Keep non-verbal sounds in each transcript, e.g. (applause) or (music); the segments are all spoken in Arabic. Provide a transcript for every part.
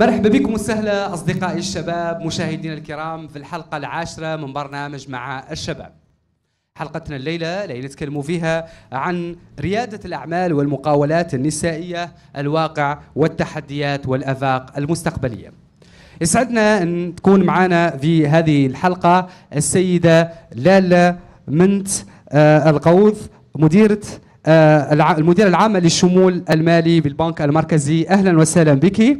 مرحبا بكم وسهلا أصدقائي الشباب مشاهدينا الكرام في الحلقة العاشرة من برنامج مع الشباب حلقتنا الليلة اللي نتكلم فيها عن ريادة الأعمال والمقاولات النسائية الواقع والتحديات والأفاق المستقبلية يسعدنا أن تكون معنا في هذه الحلقة السيدة لالا منت آه، القوض مديرة آه، المديرة العامة للشمول المالي بالبنك المركزي أهلا وسهلا بك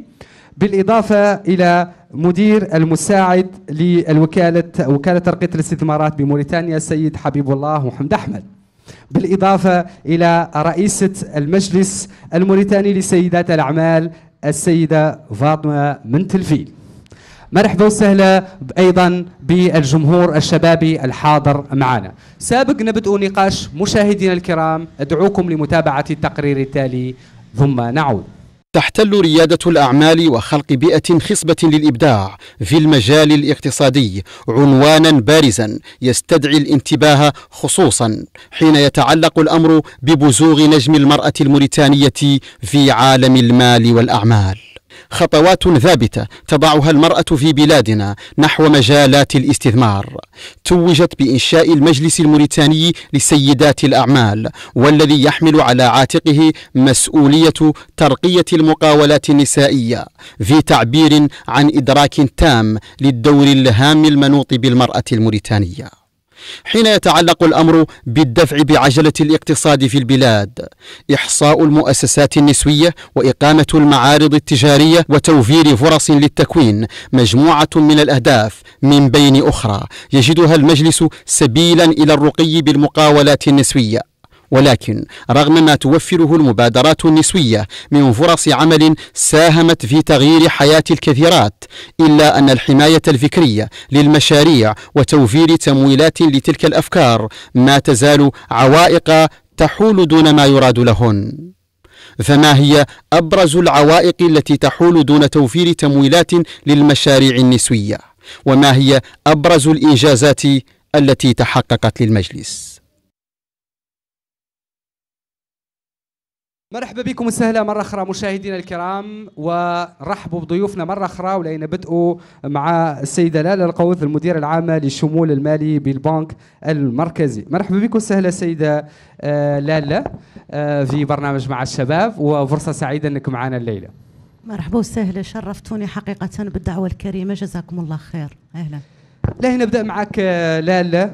بالإضافة إلى مدير المساعد للوكالة وكالة ترقية الاستثمارات بموريتانيا السيد حبيب الله محمد أحمد بالإضافة إلى رئيسة المجلس الموريتاني لسيدات الأعمال السيدة فاطمة من تلفيل مرحبا وسهلا ايضا بالجمهور الشبابي الحاضر معنا. سابق نبدأ نقاش مشاهدينا الكرام ادعوكم لمتابعه التقرير التالي ثم نعود. تحتل ريادة الأعمال وخلق بيئة خصبة للإبداع في المجال الاقتصادي عنوانا بارزا يستدعي الانتباه خصوصا حين يتعلق الأمر ببزوغ نجم المرأة الموريتانية في عالم المال والأعمال خطوات ثابتة تضعها المرأة في بلادنا نحو مجالات الاستثمار توجت بإنشاء المجلس الموريتاني لسيدات الأعمال والذي يحمل على عاتقه مسؤولية ترقية المقاولات النسائية في تعبير عن إدراك تام للدور الهام المنوط بالمرأة الموريتانية حين يتعلق الأمر بالدفع بعجلة الاقتصاد في البلاد إحصاء المؤسسات النسوية وإقامة المعارض التجارية وتوفير فرص للتكوين مجموعة من الأهداف من بين أخرى يجدها المجلس سبيلا إلى الرقي بالمقاولات النسوية ولكن رغم ما توفره المبادرات النسوية من فرص عمل ساهمت في تغيير حياة الكثيرات إلا أن الحماية الفكرية للمشاريع وتوفير تمويلات لتلك الأفكار ما تزال عوائق تحول دون ما يراد لهن فما هي أبرز العوائق التي تحول دون توفير تمويلات للمشاريع النسوية وما هي أبرز الإنجازات التي تحققت للمجلس مرحبا بكم وسهلا مرة أخرى مشاهدينا الكرام ورحبوا بضيوفنا مرة أخرى ولأن بدأوا مع السيدة لالا القوث المديرة العامة للشمول المالي بالبنك المركزي مرحبا بكم وسهلا السيدة آه، لالا آه، في برنامج مع الشباب وفرصة سعيدة أنك معنا الليلة مرحبا وسهلا شرفتوني حقيقة بالدعوة الكريمة جزاكم الله خير أهلا لا نبدأ معك آه، لالا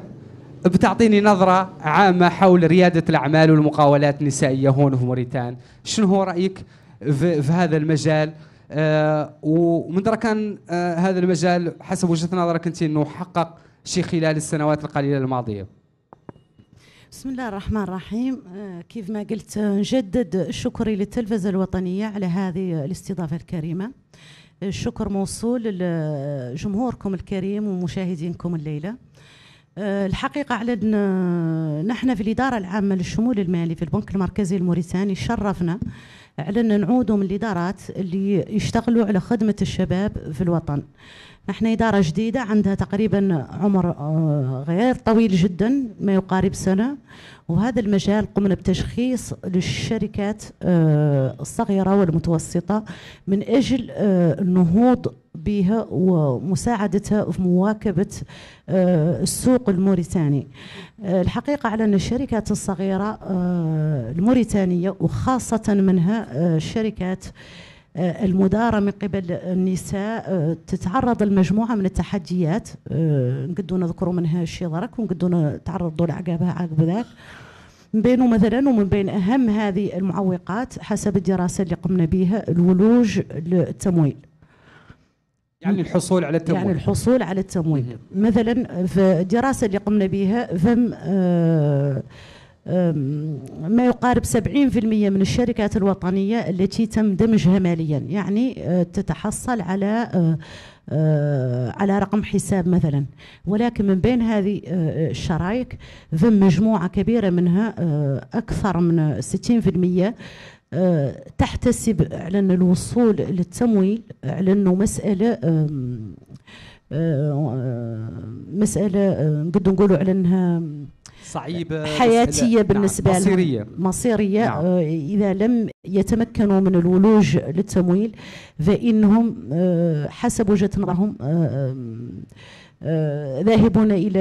بتعطيني نظرة عامة حول ريادة الأعمال والمقاولات النسائية هون في موريتان شنو هو رأيك في, في هذا المجال آه ومن كان آه هذا المجال حسب وجهة نظرك أنت أنه حقق شيء خلال السنوات القليلة الماضية بسم الله الرحمن الرحيم آه، كيف ما قلت آه، نجدد شكري للتلفزة الوطنية على هذه الاستضافة الكريمة الشكر آه، موصول لجمهوركم الكريم ومشاهدينكم الليلة آه، الحقيقة على آه، نحن في الإدارة العامة للشمول المالي في البنك المركزي الموريتاني شرفنا على أن نعودوا من الإدارات اللي يشتغلوا على خدمة الشباب في الوطن نحن إدارة جديدة عندها تقريبا عمر آه، غير طويل جدا ما يقارب سنة وهذا المجال قمنا بتشخيص للشركات آه، الصغيرة والمتوسطة من أجل آه، النهوض بها ومساعدتها في مواكبة آه، السوق الموريتاني الحقيقة على أن الشركات الصغيرة الموريتانية وخاصة منها الشركات المدارة من قبل النساء تتعرض لمجموعة من التحديات نقدو نذكروا منها الشيء ضرك ونقدو نتعرضوا لعقابها عقب ذاك من بينه مثلا ومن بين اهم هذه المعوقات حسب الدراسه اللي قمنا بها الولوج للتمويل يعني الحصول على التمويل يعني الحصول على التمويل مثلا في الدراسه اللي قمنا بها فم آه، ما يقارب 70% من الشركات الوطنية التي تم دمجها ماليا يعني آه، تتحصل على آه، آه، على رقم حساب مثلا ولكن من بين هذه آه، الشرايك ذم مجموعة كبيرة منها آه، أكثر من 60% تحتسب على أن الوصول للتمويل على أنه مسألة مسألة نقدر نقولوا على أنها صعيبة حياتية نعم، بالنسبة نعم. لهم مصيرية مصيرية نعم. آه، إذا لم يتمكنوا من الولوج للتمويل فإنهم آه، حسب وجهة نظرهم آه، ذاهبون إلى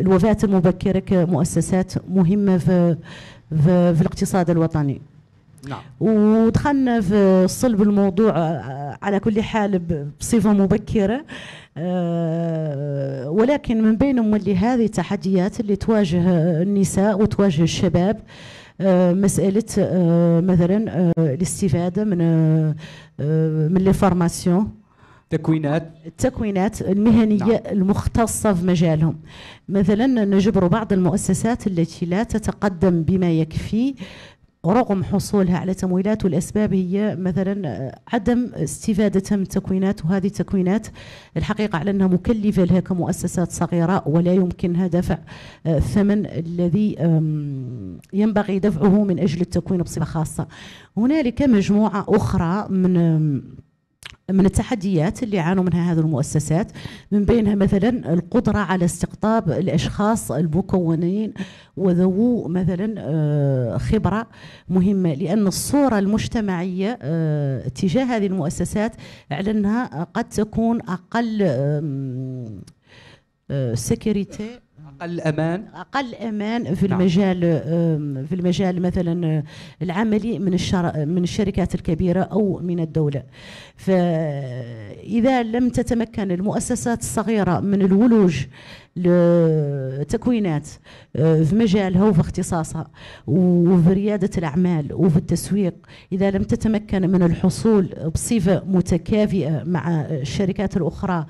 الوفاة المبكرة كمؤسسات مهمة في, في, في الاقتصاد الوطني نعم. ودخلنا في صلب الموضوع آه، على كل حال بصفة مبكرة آه، ولكن من بينهم اللي هذه التحديات اللي تواجه النساء وتواجه الشباب آه، مسألة مثلا الاستفادة من من لي تكوينات التكوينات المهنية نعم. المختصة في مجالهم مثلا نجبر بعض المؤسسات التي لا تتقدم بما يكفي رغم حصولها على تمويلات والأسباب هي مثلا آه، عدم استفاده من تكوينات وهذه التكوينات الحقيقة على أنها مكلفة لها كمؤسسات صغيرة ولا يمكنها دفع آه، الثمن الذي ينبغي دفعه من أجل التكوين بصفة خاصة هنالك مجموعة أخرى من من التحديات اللي عانوا منها هذه المؤسسات من بينها مثلا القدرة على استقطاب الأشخاص المكونين وذو مثلا آه، خبرة مهمة لأن الصورة المجتمعية آه، تجاه هذه المؤسسات على أنها قد تكون أقل سكيورتي اقل امان اقل امان في نعم. المجال في المجال مثلا آه، العملي من الشر من الشركات الكبيره او من الدوله فاذا لم تتمكن المؤسسات الصغيره من الولوج لتكوينات آه، في مجالها وفي اختصاصها وفي ريادة الأعمال وفي التسويق إذا لم تتمكن من الحصول بصفة متكافئة مع الشركات الأخرى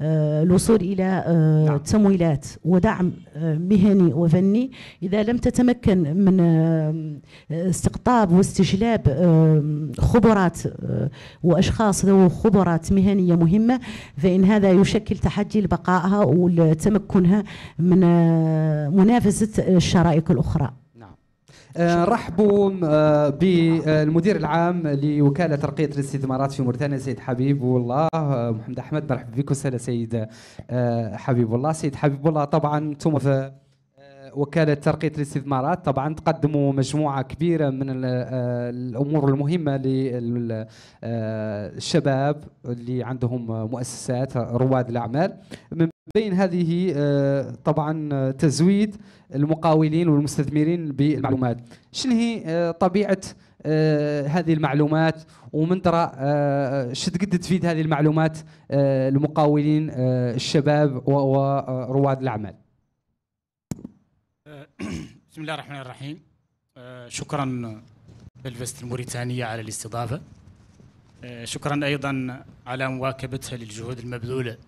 آه، الوصول إلى آه، نعم. تمويلات ودعم آه، مهني وفني إذا لم تتمكن من استقطاب واستجلاب خبرات وأشخاص ذو خبرات مهنية مهمة فإن هذا يشكل تحدي لبقائها وتمكنها من منافسة الشرائك الأخرى نرحبوا آه، آه، بالمدير العام لوكاله رقيه الاستثمارات في موريتانيا سيد حبيب والله آه، محمد احمد مرحبا بك وسهلا سيد حبيب الله سيد حبيب الله طبعا انتم في وكالة ترقية الاستثمارات طبعا تقدموا مجموعة كبيرة من آه، الأمور المهمة للشباب آه، اللي عندهم مؤسسات رواد الأعمال من بين هذه آه، طبعا تزويد المقاولين والمستثمرين بالمعلومات شنو هي طبيعة هذه المعلومات ومن ترى شد قد تفيد هذه المعلومات المقاولين الشباب ورواد الأعمال بسم الله الرحمن الرحيم آه، شكرا بلفست الموريتانية على الاستضافة آه، شكرا أيضا على مواكبتها للجهود المبذولة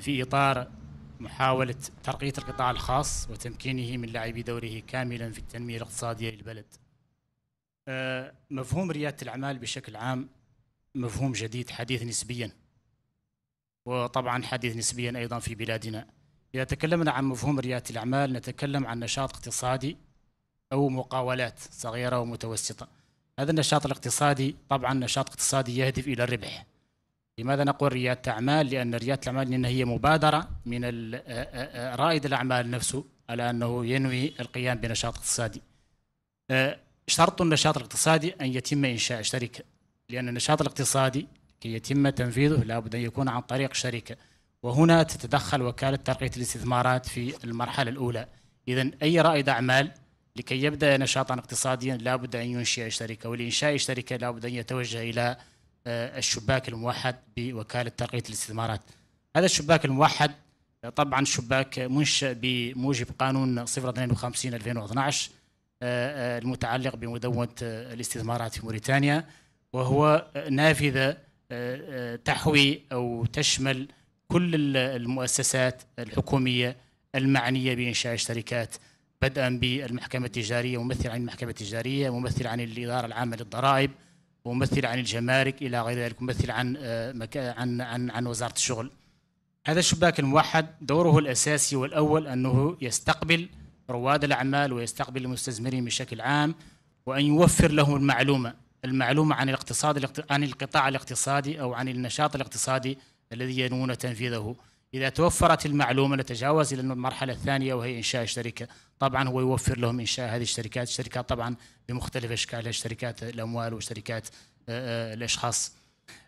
في إطار محاولة ترقية القطاع الخاص وتمكينه من لعب دوره كاملا في التنمية الاقتصادية للبلد آه، مفهوم ريادة الأعمال بشكل عام مفهوم جديد حديث نسبيا وطبعا حديث نسبيا أيضا في بلادنا إذا تكلمنا عن مفهوم ريادة الأعمال نتكلم عن نشاط اقتصادي أو مقاولات صغيرة ومتوسطة هذا النشاط الاقتصادي طبعا نشاط اقتصادي يهدف إلى الربح لماذا نقول ريادة أعمال؟ لأن ريادة الأعمال إن هي مبادرة من رائد الأعمال نفسه على أنه ينوي القيام بنشاط اقتصادي شرط النشاط الاقتصادي أن يتم إنشاء شركة لأن النشاط الاقتصادي كي يتم تنفيذه لابد أن يكون عن طريق شركة وهنا تتدخل وكالة ترقية الاستثمارات في المرحلة الأولى إذا أي رائد أعمال لكي يبدأ نشاطا اقتصاديا لابد أن ينشئ شركة ولإنشاء شركة لابد أن يتوجه إلى آه، الشباك الموحد بوكالة ترقية الاستثمارات هذا الشباك الموحد طبعا شباك منشأ بموجب قانون 052 2012 آه، آه، المتعلق بمدونة الاستثمارات في موريتانيا وهو نافذة تحوي أو تشمل كل المؤسسات الحكومية المعنية بإنشاء الشركات بدءا بالمحكمة التجارية ممثل عن المحكمة التجارية ممثل عن الإدارة العامة للضرائب وممثل عن الجمارك إلى غير ذلك ممثل عن آه، عن عن, عن وزارة الشغل هذا الشباك الموحد دوره الأساسي والأول أنه يستقبل رواد الأعمال ويستقبل المستثمرين بشكل عام وأن يوفر لهم المعلومة المعلومة عن الاقتصاد عن القطاع الاقتصادي أو عن النشاط الاقتصادي الذي ينوون تنفيذه إذا توفرت المعلومة نتجاوز إلى المرحلة الثانية وهي إنشاء الشركة طبعا هو يوفر لهم إنشاء هذه الشركات الشركات طبعا بمختلف أشكالها شركات الأموال وشركات آه، آه، الأشخاص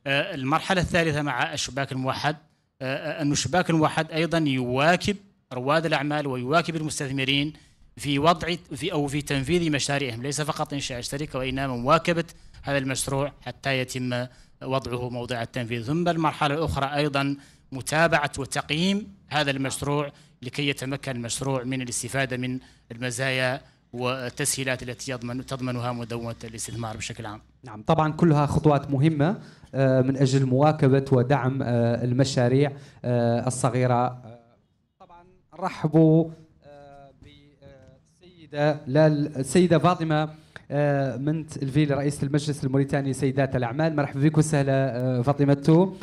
آه، المرحلة الثالثة مع الشباك الموحد أن الشباك الموحد أيضا يواكب رواد الأعمال ويواكب المستثمرين في وضع في أو في تنفيذ مشاريعهم ليس فقط إنشاء الشركة وإنما مواكبة هذا المشروع حتى يتم وضعه موضع التنفيذ ثم المرحلة الأخرى أيضا متابعة وتقييم هذا المشروع لكي يتمكن المشروع من الاستفادة من المزايا والتسهيلات التي يضمن تضمنها مدونه الاستثمار بشكل عام. نعم طبعا كلها خطوات مهمه آه، من اجل مواكبه ودعم آه، المشاريع آه، الصغيره. طبعا رحبوا بالسيده السيده فاطمه آه، من الفيل رئيسة المجلس الموريتاني سيدات الأعمال مرحبا بك وسهلا آه، فاطمة تو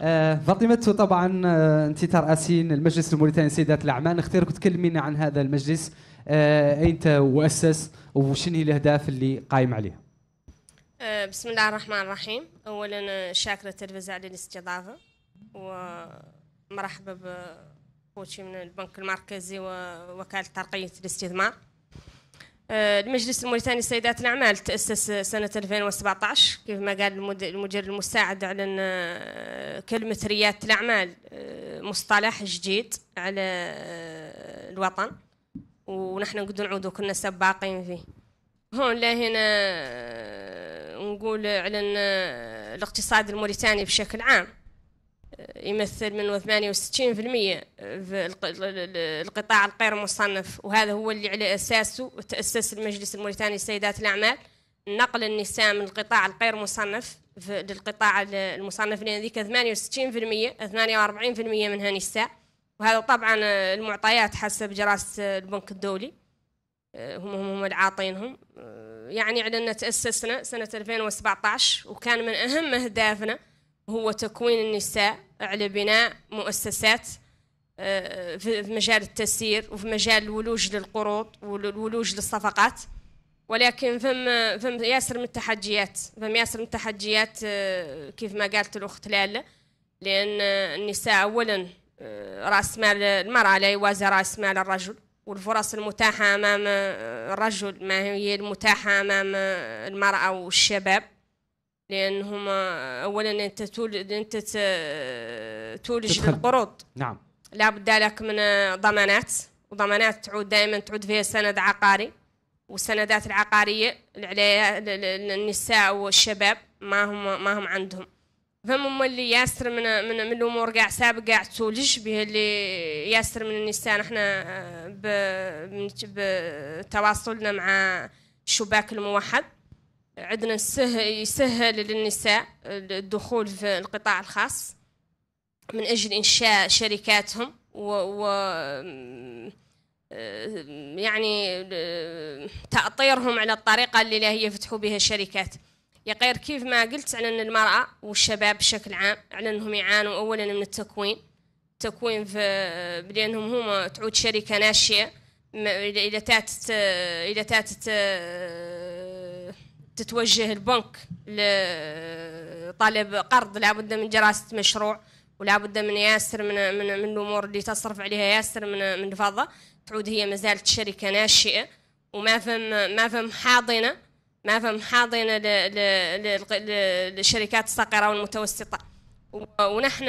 آه، فاطمة تو طبعا أنت ترأسين المجلس الموريتاني سيدات الأعمال نختارك تكلمينا عن هذا المجلس أين تؤسس وشنو هي الأهداف اللي قايم عليها بسم الله الرحمن الرحيم أولا شاكرة تلفزه على الاستضافة ومرحبا بخوتي من البنك المركزي ووكالة ترقية الاستثمار المجلس آه، الموريتاني لسيدات الأعمال تأسس سنة 2017 كيف ما قال المدير المساعد أعلن آه، كلمة ريادة الأعمال آه، مصطلح جديد على الوطن ونحن نقدر نعود كنا سباقين فيه هون لهنا نقول على الاقتصاد الموريتاني بشكل عام يمثل من 68% في القطاع الغير مصنف وهذا هو اللي على أساسه تأسس المجلس الموريتاني لسيدات الأعمال نقل النساء من القطاع الغير مصنف للقطاع المصنف لأن ذيك 68% 48% منها نساء وهذا طبعا المعطيات حسب جراسه البنك الدولي هم هم اللي عاطينهم يعني على أن تأسسنا سنة 2017 وكان من أهم أهدافنا هو تكوين النساء على بناء مؤسسات آه، في مجال التسيير وفي مجال الولوج للقروض والولوج للصفقات ولكن فم فم ياسر من التحديات فم ياسر من التحديات آه، كيف ما قالت الاخت لاله لان النساء اولا آه، راس مال المراه لا يوازي راس مال الرجل والفرص المتاحه امام الرجل ما هي المتاحه امام المراه والشباب لان هما اولا انت تولد انت تولج للقروض نعم لا بد لك من ضمانات وضمانات تعود دائما تعود فيها سند عقاري والسندات العقاريه عليها النساء والشباب ما هم ما هم عندهم فهم اللي ياسر من من, من الامور قاع سابق قاع تولج به اللي ياسر من النساء نحن آه، بتواصلنا مع شباك الموحد عندنا يسهل للنساء الدخول في القطاع الخاص من أجل إنشاء شركاتهم و, و يعني تأطيرهم على الطريقة اللي هي يفتحوا بها الشركات يقير كيف ما قلت على أن المرأة والشباب بشكل عام على أنهم يعانوا أولا من التكوين التكوين في لأنهم هما تعود شركة ناشئة إذا تاتت إذا تاتت تتوجه البنك لطالب قرض لابد من دراسه مشروع ولا بد من ياسر من من, من الامور اللي تصرف عليها ياسر من من فضه تعود هي ما زالت شركه ناشئه وما فهم ما فهم حاضنه ما فهم حاضنه للشركات الصغيره والمتوسطه ونحن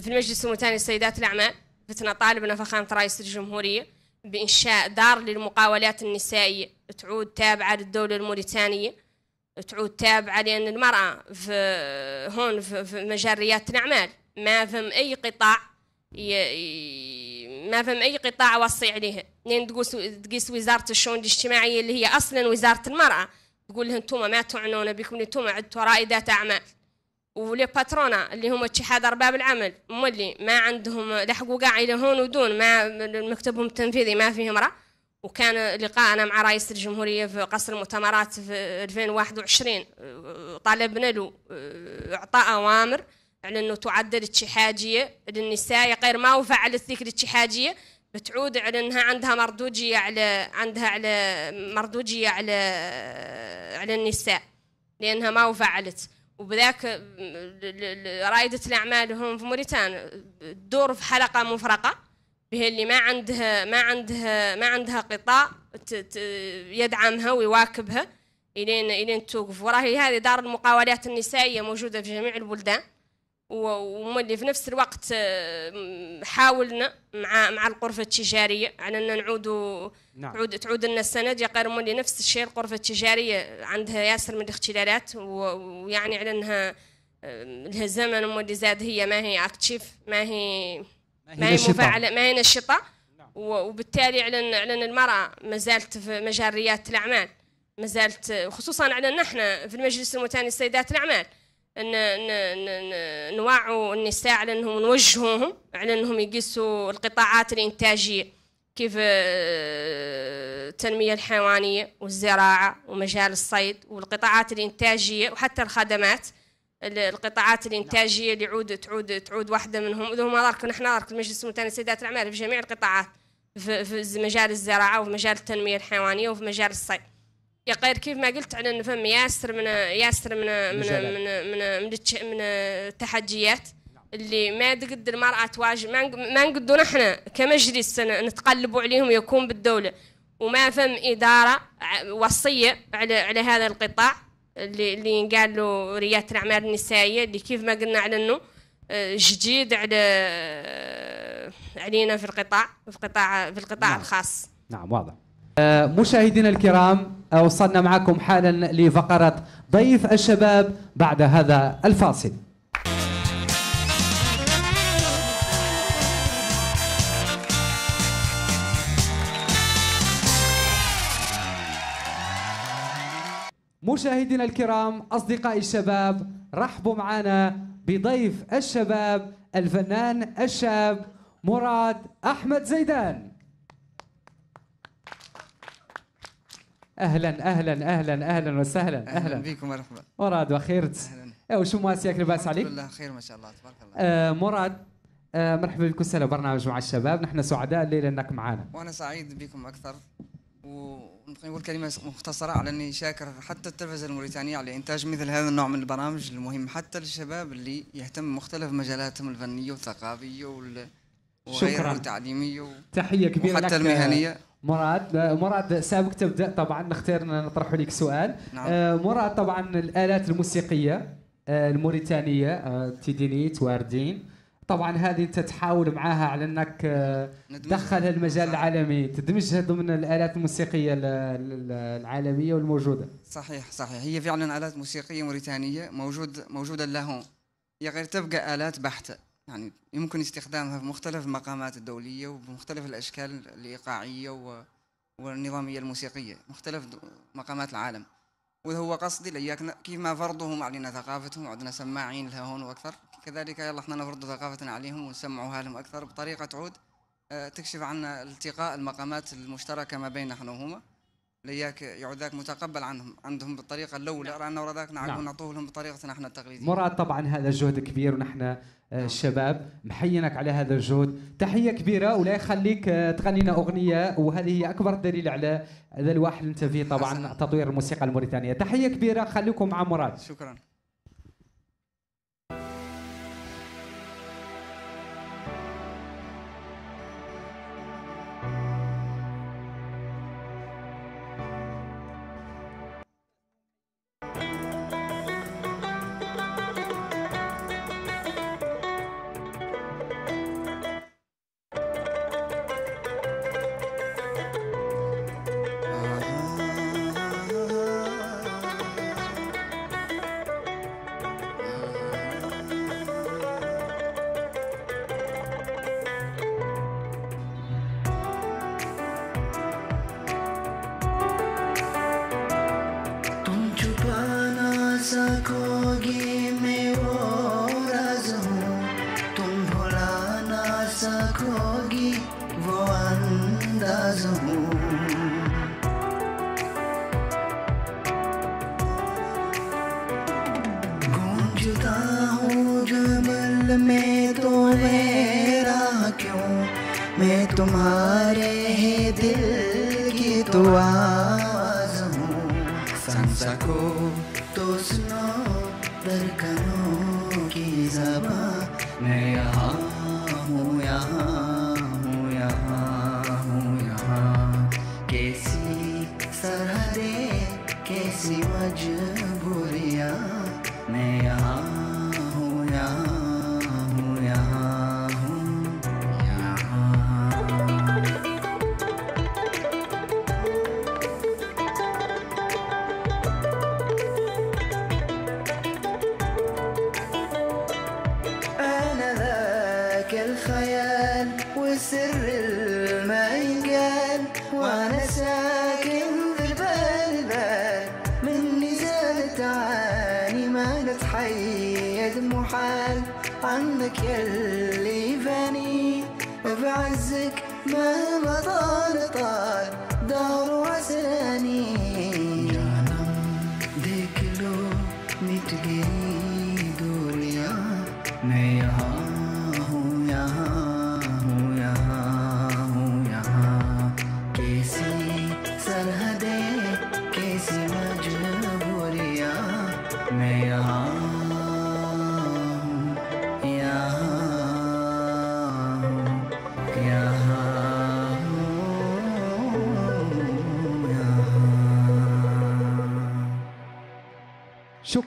في المجلس المتاني لسيدات الاعمال فتنا طالبنا فخامه رئيس الجمهوريه بإنشاء دار للمقاولات النسائية تعود تابعة للدولة الموريتانية تعود تابعة لأن المرأة في هون في مجال ريادة الأعمال ما فم أي قطاع ما فم أي قطاع وصي عليها لأن تقيس وزارة الشؤون الاجتماعية اللي هي أصلا وزارة المرأة تقول لهم انتم ما تعنون بكم انتم عدتوا رائدات أعمال ولي باترونا اللي هم اتحاد ارباب العمل هم اللي ما عندهم لا حقوق عائله هون ودون ما مكتبهم التنفيذي ما فيهم رأ وكان لقاءنا مع رئيس الجمهوريه في قصر المؤتمرات في 2021 طالبنا له آه، اعطاء اوامر على انه تعدل اتحاديه للنساء غير ما فعلت ذيك الاتحاديه بتعود على انها عندها مردوجيه على عندها على مردوجيه على آه، على النساء لانها ما فعلت وبذاك رائدة الأعمال هم في موريتان تدور في حلقة مفرقة به اللي ما عندها ما عندها ما عندها قطاع يدعمها ويواكبها الين الين توقف وراهي هذه دار المقاولات النسائيه موجوده في جميع البلدان في نفس الوقت آه، حاولنا مع مع الغرفه التجاريه على ان نعودوا نعم. تعود لنا السنه دي قالوا لي نفس الشيء الغرفه التجاريه عندها ياسر من الاختلالات ويعني على انها لها زمن مولي زاد هي ما هي اكتيف ما هي ما هي مفعله ما هي نشطه نعم. وبالتالي على على المراه ما زالت في مجال رياده الاعمال ما زالت آه، خصوصا على نحن في المجلس المتاني لسيدات الاعمال نوعوا النساء على انهم نوجهوهم على انهم يقيسوا القطاعات الانتاجيه كيف آه، التنميه الحيوانيه والزراعه ومجال الصيد والقطاعات الانتاجيه وحتى الخدمات القطاعات الانتاجيه اللي عود تعود تعود واحده منهم اذا ما راكم نحن دارك المجلس المتنسي سيدات الاعمال في جميع القطاعات في مجال الزراعه وفي مجال التنميه الحيوانيه وفي مجال الصيد يا غير كيف ما قلت على انه فم ياسر من ياسر من من من من, من, من التحديات اللي ما تقد المرأة تواجه ما نقدو نحن كمجلس نتقلبوا عليهم يكون بالدولة وما فم إدارة وصية على على هذا القطاع اللي اللي قال له ريادة الأعمال النسائية اللي كيف ما قلنا على إنه آه، جديد على آه، علينا في القطاع في القطاع في القطاع نعم. الخاص نعم واضح آه، مشاهدينا الكرام آه، وصلنا معكم حالا لفقرة ضيف الشباب بعد هذا الفاصل مشاهدينا الكرام أصدقائي الشباب رحبوا معنا بضيف الشباب الفنان الشاب مراد أحمد زيدان اهلا اهلا اهلا اهلا وسهلا اهلا, أهلاً بكم مرحبا مراد وخيرت اهلا وشو مواسيك لاباس عليك؟ الحمد لله خير ما شاء الله تبارك الله آه مراد آه مرحبا بكم سهلا برنامج مع الشباب نحن سعداء الليله انك معنا وانا سعيد بكم اكثر و نقول كلمه مختصره على اني شاكر حتى التلفزه الموريتانيه على انتاج مثل هذا النوع من البرامج المهم حتى للشباب اللي يهتم بمختلف مجالاتهم الفنيه والثقافيه وال... وغير شكرا التعليميه و... تحيه كبيره وحتى لك آه، المهنيه مراد مراد سابق تبدا طبعا نختار نطرح لك سؤال نعم. آه، مراد طبعا الالات الموسيقيه آه، الموريتانيه آه، تيدينيت واردين طبعا هذه انت تحاول معاها على انك تدخلها المجال صح. العالمي تدمجها ضمن الالات الموسيقيه العالميه والموجوده صحيح صحيح هي فعلا الات موسيقيه موريتانيه موجود موجوده لهون هي غير تبقى الات بحته يعني يمكن استخدامها في مختلف المقامات الدولية وبمختلف الأشكال الإيقاعية والنظامية الموسيقية مختلف مقامات العالم وهو قصدي كيف ما فرضهم علينا ثقافتهم وعندنا سماعين لها هون وأكثر كذلك يلا احنا نفرض ثقافتنا عليهم ونسمعوها لهم أكثر بطريقة تعود آه، تكشف عنا التقاء المقامات المشتركة ما بين نحن وهما لياك يعود متقبل عنهم عندهم بالطريقه الاولى نعم. لانه ورداك نعود نعم. نعطوه لهم بطريقتنا احنا التقليديه مراد طبعا هذا جهد كبير ونحن آه، الشباب محينك على هذا الجهد تحيه كبيره ولا يخليك آه، تغنينا اغنيه وهذه هي اكبر دليل على هذا الواحد اللي انت فيه طبعا تطوير الموسيقى الموريتانيه تحيه كبيره خليكم مع مراد شكرا عزك مهما طال طال دار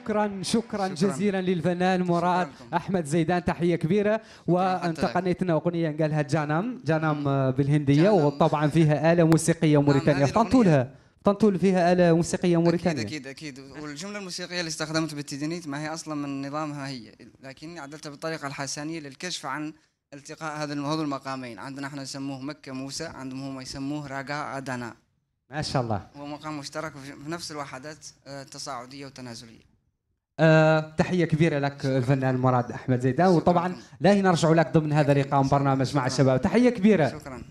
شكرا شكرا جزيلا للفنان مراد احمد زيدان تحيه كبيره وانت اغنيه قالها جانم جانم بالهنديه وطبعا فيها اله موسيقيه نعم، موريتانيه طنطولها طنطول فيها آلة موسيقية موريتانية أكيد أكيد أكيد والجملة الموسيقية اللي استخدمت بالتيدينيت ما هي أصلا من نظامها هي لكني عدلتها بالطريقة الحسانية للكشف عن التقاء هذا هذو المقامين عندنا احنا نسموه مكة موسى عندهم هم يسموه راجا ادانا ما شاء الله هو مقام مشترك في نفس الوحدات التصاعديه آه، والتنازليه آه تحيه كبيره لك الفنان مراد احمد زيدان وطبعا لا نرجع لك ضمن هذا اللقاء برنامج مع الشباب تحيه كبيره شكرا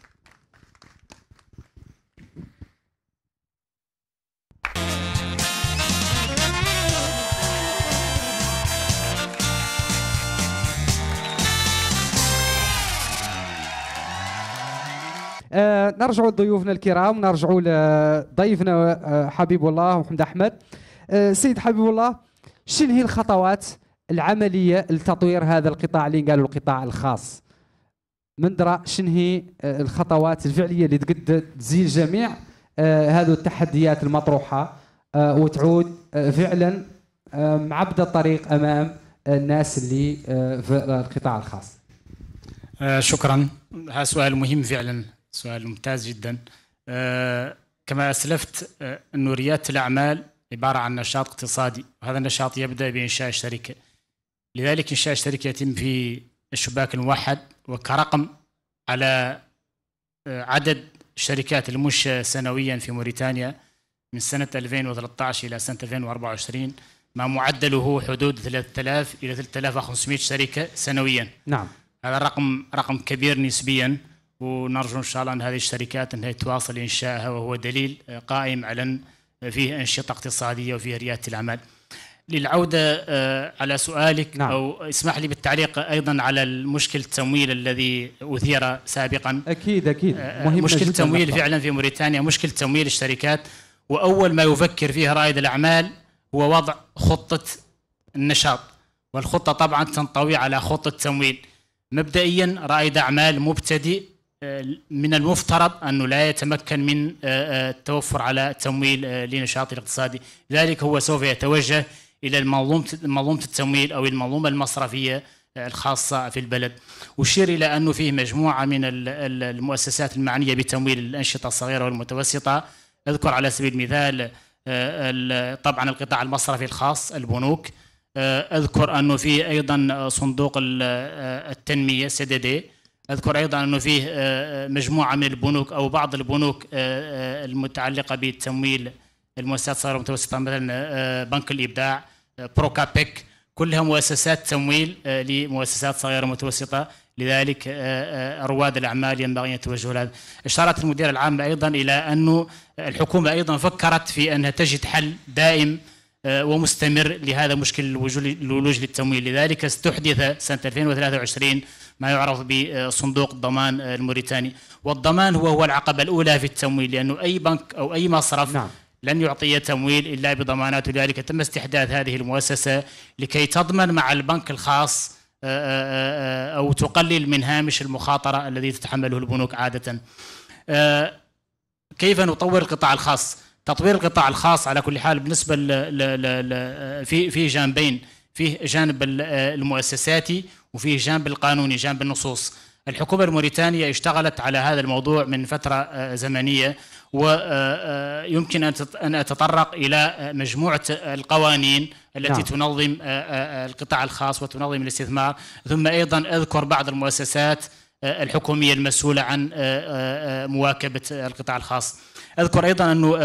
آه نرجع لضيوفنا الكرام نرجع لضيفنا آه، حبيب الله محمد احمد آه سيد حبيب الله شنو هي الخطوات العمليه لتطوير هذا القطاع اللي قالوا القطاع الخاص من درا شنو هي آه، الخطوات الفعليه اللي تقد تزيل جميع آه، هذه التحديات المطروحه آه، وتعود فعلا معبد الطريق امام الناس اللي في القطاع الخاص شكرا هذا سؤال مهم فعلا سؤال ممتاز جدا كما اسلفت انه رياده الاعمال عبارة عن نشاط اقتصادي وهذا النشاط يبدأ بإنشاء الشركة لذلك إنشاء الشركة يتم في الشباك الموحد وكرقم على آه، عدد الشركات المنشأة سنويا في موريتانيا من سنة 2013 إلى سنة 2024 ما معدله حدود 3000 إلى 3500 شركة سنويا نعم هذا رقم رقم كبير نسبيا ونرجو إن شاء الله أن هذه الشركات أنها تواصل إنشائها وهو دليل آه، قائم على فيه أنشطة اقتصادية وفيه ريادة الأعمال للعودة آه، على سؤالك نعم. أو اسمح لي بالتعليق أيضا على مشكلة التمويل الذي أثير سابقا أكيد أكيد آه، آه، مهمة مشكلة التمويل فعلا في موريتانيا مشكلة تمويل الشركات وأول ما يفكر فيه رائد الأعمال هو وضع خطة النشاط والخطة طبعا تنطوي على خطة تمويل مبدئيا رائد أعمال مبتدئ من المفترض أنه لا يتمكن من آه، آه، التوفر على التمويل آه، لنشاطه الاقتصادي ذلك هو سوف يتوجه إلى منظومة التمويل أو المنظومة المصرفية الخاصة في البلد أشير إلى أنه فيه مجموعة من المؤسسات المعنية بتمويل الأنشطة الصغيرة والمتوسطة أذكر على سبيل المثال طبعا القطاع المصرفي الخاص البنوك أذكر أنه فيه أيضا صندوق التنمية سددي أذكر أيضا أنه فيه آه، آه، مجموعة من البنوك أو بعض البنوك آه، المتعلقة بتمويل المؤسسات الصغيرة والمتوسطة مثلا بنك الإبداع بروكابيك كلها مؤسسات تمويل لمؤسسات صغيرة ومتوسطة لذلك رواد الأعمال ينبغي أن يتوجهوا لهذا أشارت المدير العام أيضا إلى أن الحكومة أيضا فكرت في أنها تجد حل دائم ومستمر لهذا مشكل الولوج للتمويل لذلك استحدث سنة 2023 ما يعرف بصندوق الضمان الموريتاني والضمان هو هو العقبة الأولى في التمويل لأنه أي بنك أو أي مصرف نعم. لن يعطي تمويل إلا بضمانات لذلك تم استحداث هذه المؤسسة لكي تضمن مع البنك الخاص آه، آه، آه، أو تقلل من هامش المخاطرة الذي تتحمله البنوك عادة كيف نطور القطاع الخاص تطوير القطاع الخاص على كل حال بالنسبة في في جانبين فيه جانب المؤسساتي وفي جانب القانوني جانب النصوص الحكومة الموريتانية اشتغلت على هذا الموضوع من فترة آه، زمنية ويمكن آه، آه، أن أتطرق إلى مجموعة القوانين التي نعم. تنظم القطاع الخاص وتنظم الاستثمار ثم أيضا أذكر بعض المؤسسات الحكومية المسؤولة عن مواكبة القطاع الخاص أذكر أيضا أنه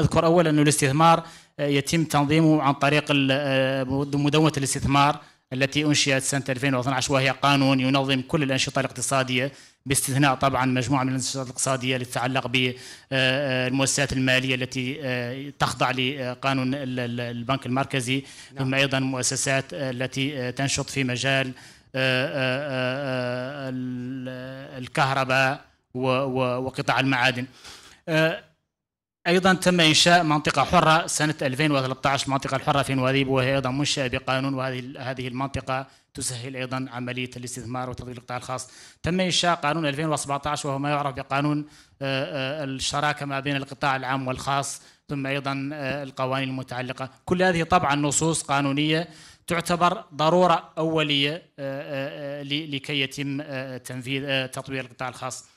أذكر أولا أنه الاستثمار يتم تنظيمه عن طريق مدونة الاستثمار التي انشئت سنه 2012 وهي قانون ينظم كل الانشطه الاقتصاديه باستثناء طبعا مجموعه من الانشطه الاقتصاديه التي تتعلق بالمؤسسات آه، آه، الماليه التي آه، تخضع لقانون البنك المركزي نعم. ثم ايضا مؤسسات التي تنشط في مجال الكهرباء وقطاع المعادن ايضا تم انشاء منطقه حره سنه 2013 المنطقه الحره في نواديب وهي ايضا منشاه بقانون وهذه هذه المنطقه تسهل ايضا عمليه الاستثمار وتطوير القطاع الخاص. تم انشاء قانون 2017 وهو ما يعرف بقانون آه، آه، الشراكه ما بين القطاع العام والخاص ثم ايضا آه، القوانين المتعلقه، كل هذه طبعا نصوص قانونيه تعتبر ضروره اوليه لكي يتم تنفيذ تطوير القطاع الخاص.